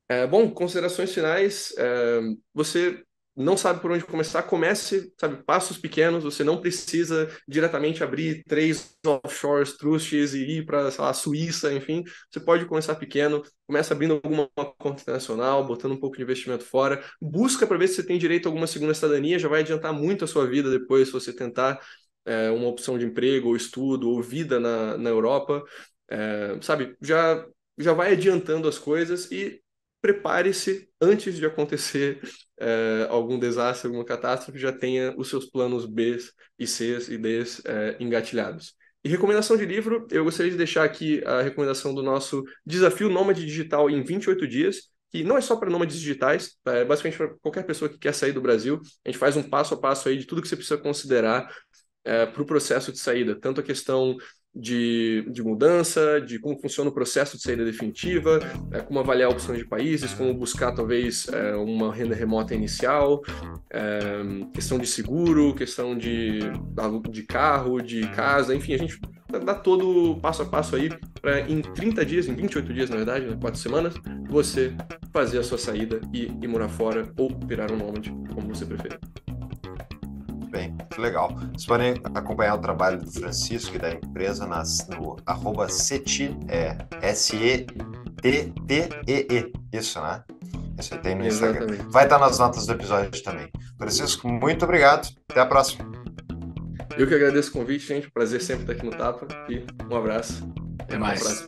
É, bom, considerações finais. É, você não sabe por onde começar, comece, sabe, passos pequenos, você não precisa diretamente abrir três offshores, trusts e ir para, a Suíça, enfim, você pode começar pequeno, começa abrindo alguma conta internacional, botando um pouco de investimento fora, busca para ver se você tem direito a alguma segunda cidadania, já vai adiantar muito a sua vida depois se você tentar é, uma opção de emprego, ou estudo, ou vida na, na Europa, é, sabe? Já, já vai adiantando as coisas e prepare-se antes de acontecer é, algum desastre, alguma catástrofe, já tenha os seus planos B e Cs e Ds é, engatilhados. E recomendação de livro, eu gostaria de deixar aqui a recomendação do nosso Desafio Nômade Digital em 28 Dias, que não é só para nômades digitais, é basicamente para qualquer pessoa que quer sair do Brasil. A gente faz um passo a passo aí de tudo que você precisa considerar é, para o processo de saída, tanto a questão de, de, mudança, de como funciona o processo de saída definitiva, é, como avaliar opções de países, como buscar talvez é, uma renda remota inicial, é, questão de seguro, questão de, de carro, de casa, enfim, a gente dá todo passo a passo aí para em 30 dias, em 28 dias na verdade, né, 4 semanas, você fazer a sua saída e ir morar fora ou virar um nômade, como você preferir bem, muito legal. Vocês podem acompanhar o trabalho do Francisco e da empresa nas, no arroba é, S-E-T-T-E-E. Isso, né? Isso tem no Instagram. Exatamente. Vai estar nas notas do episódio também. Francisco, muito obrigado. Até a próxima. Eu que agradeço o convite, gente. Prazer sempre estar aqui no Tapa. E um abraço. Até, Até mais.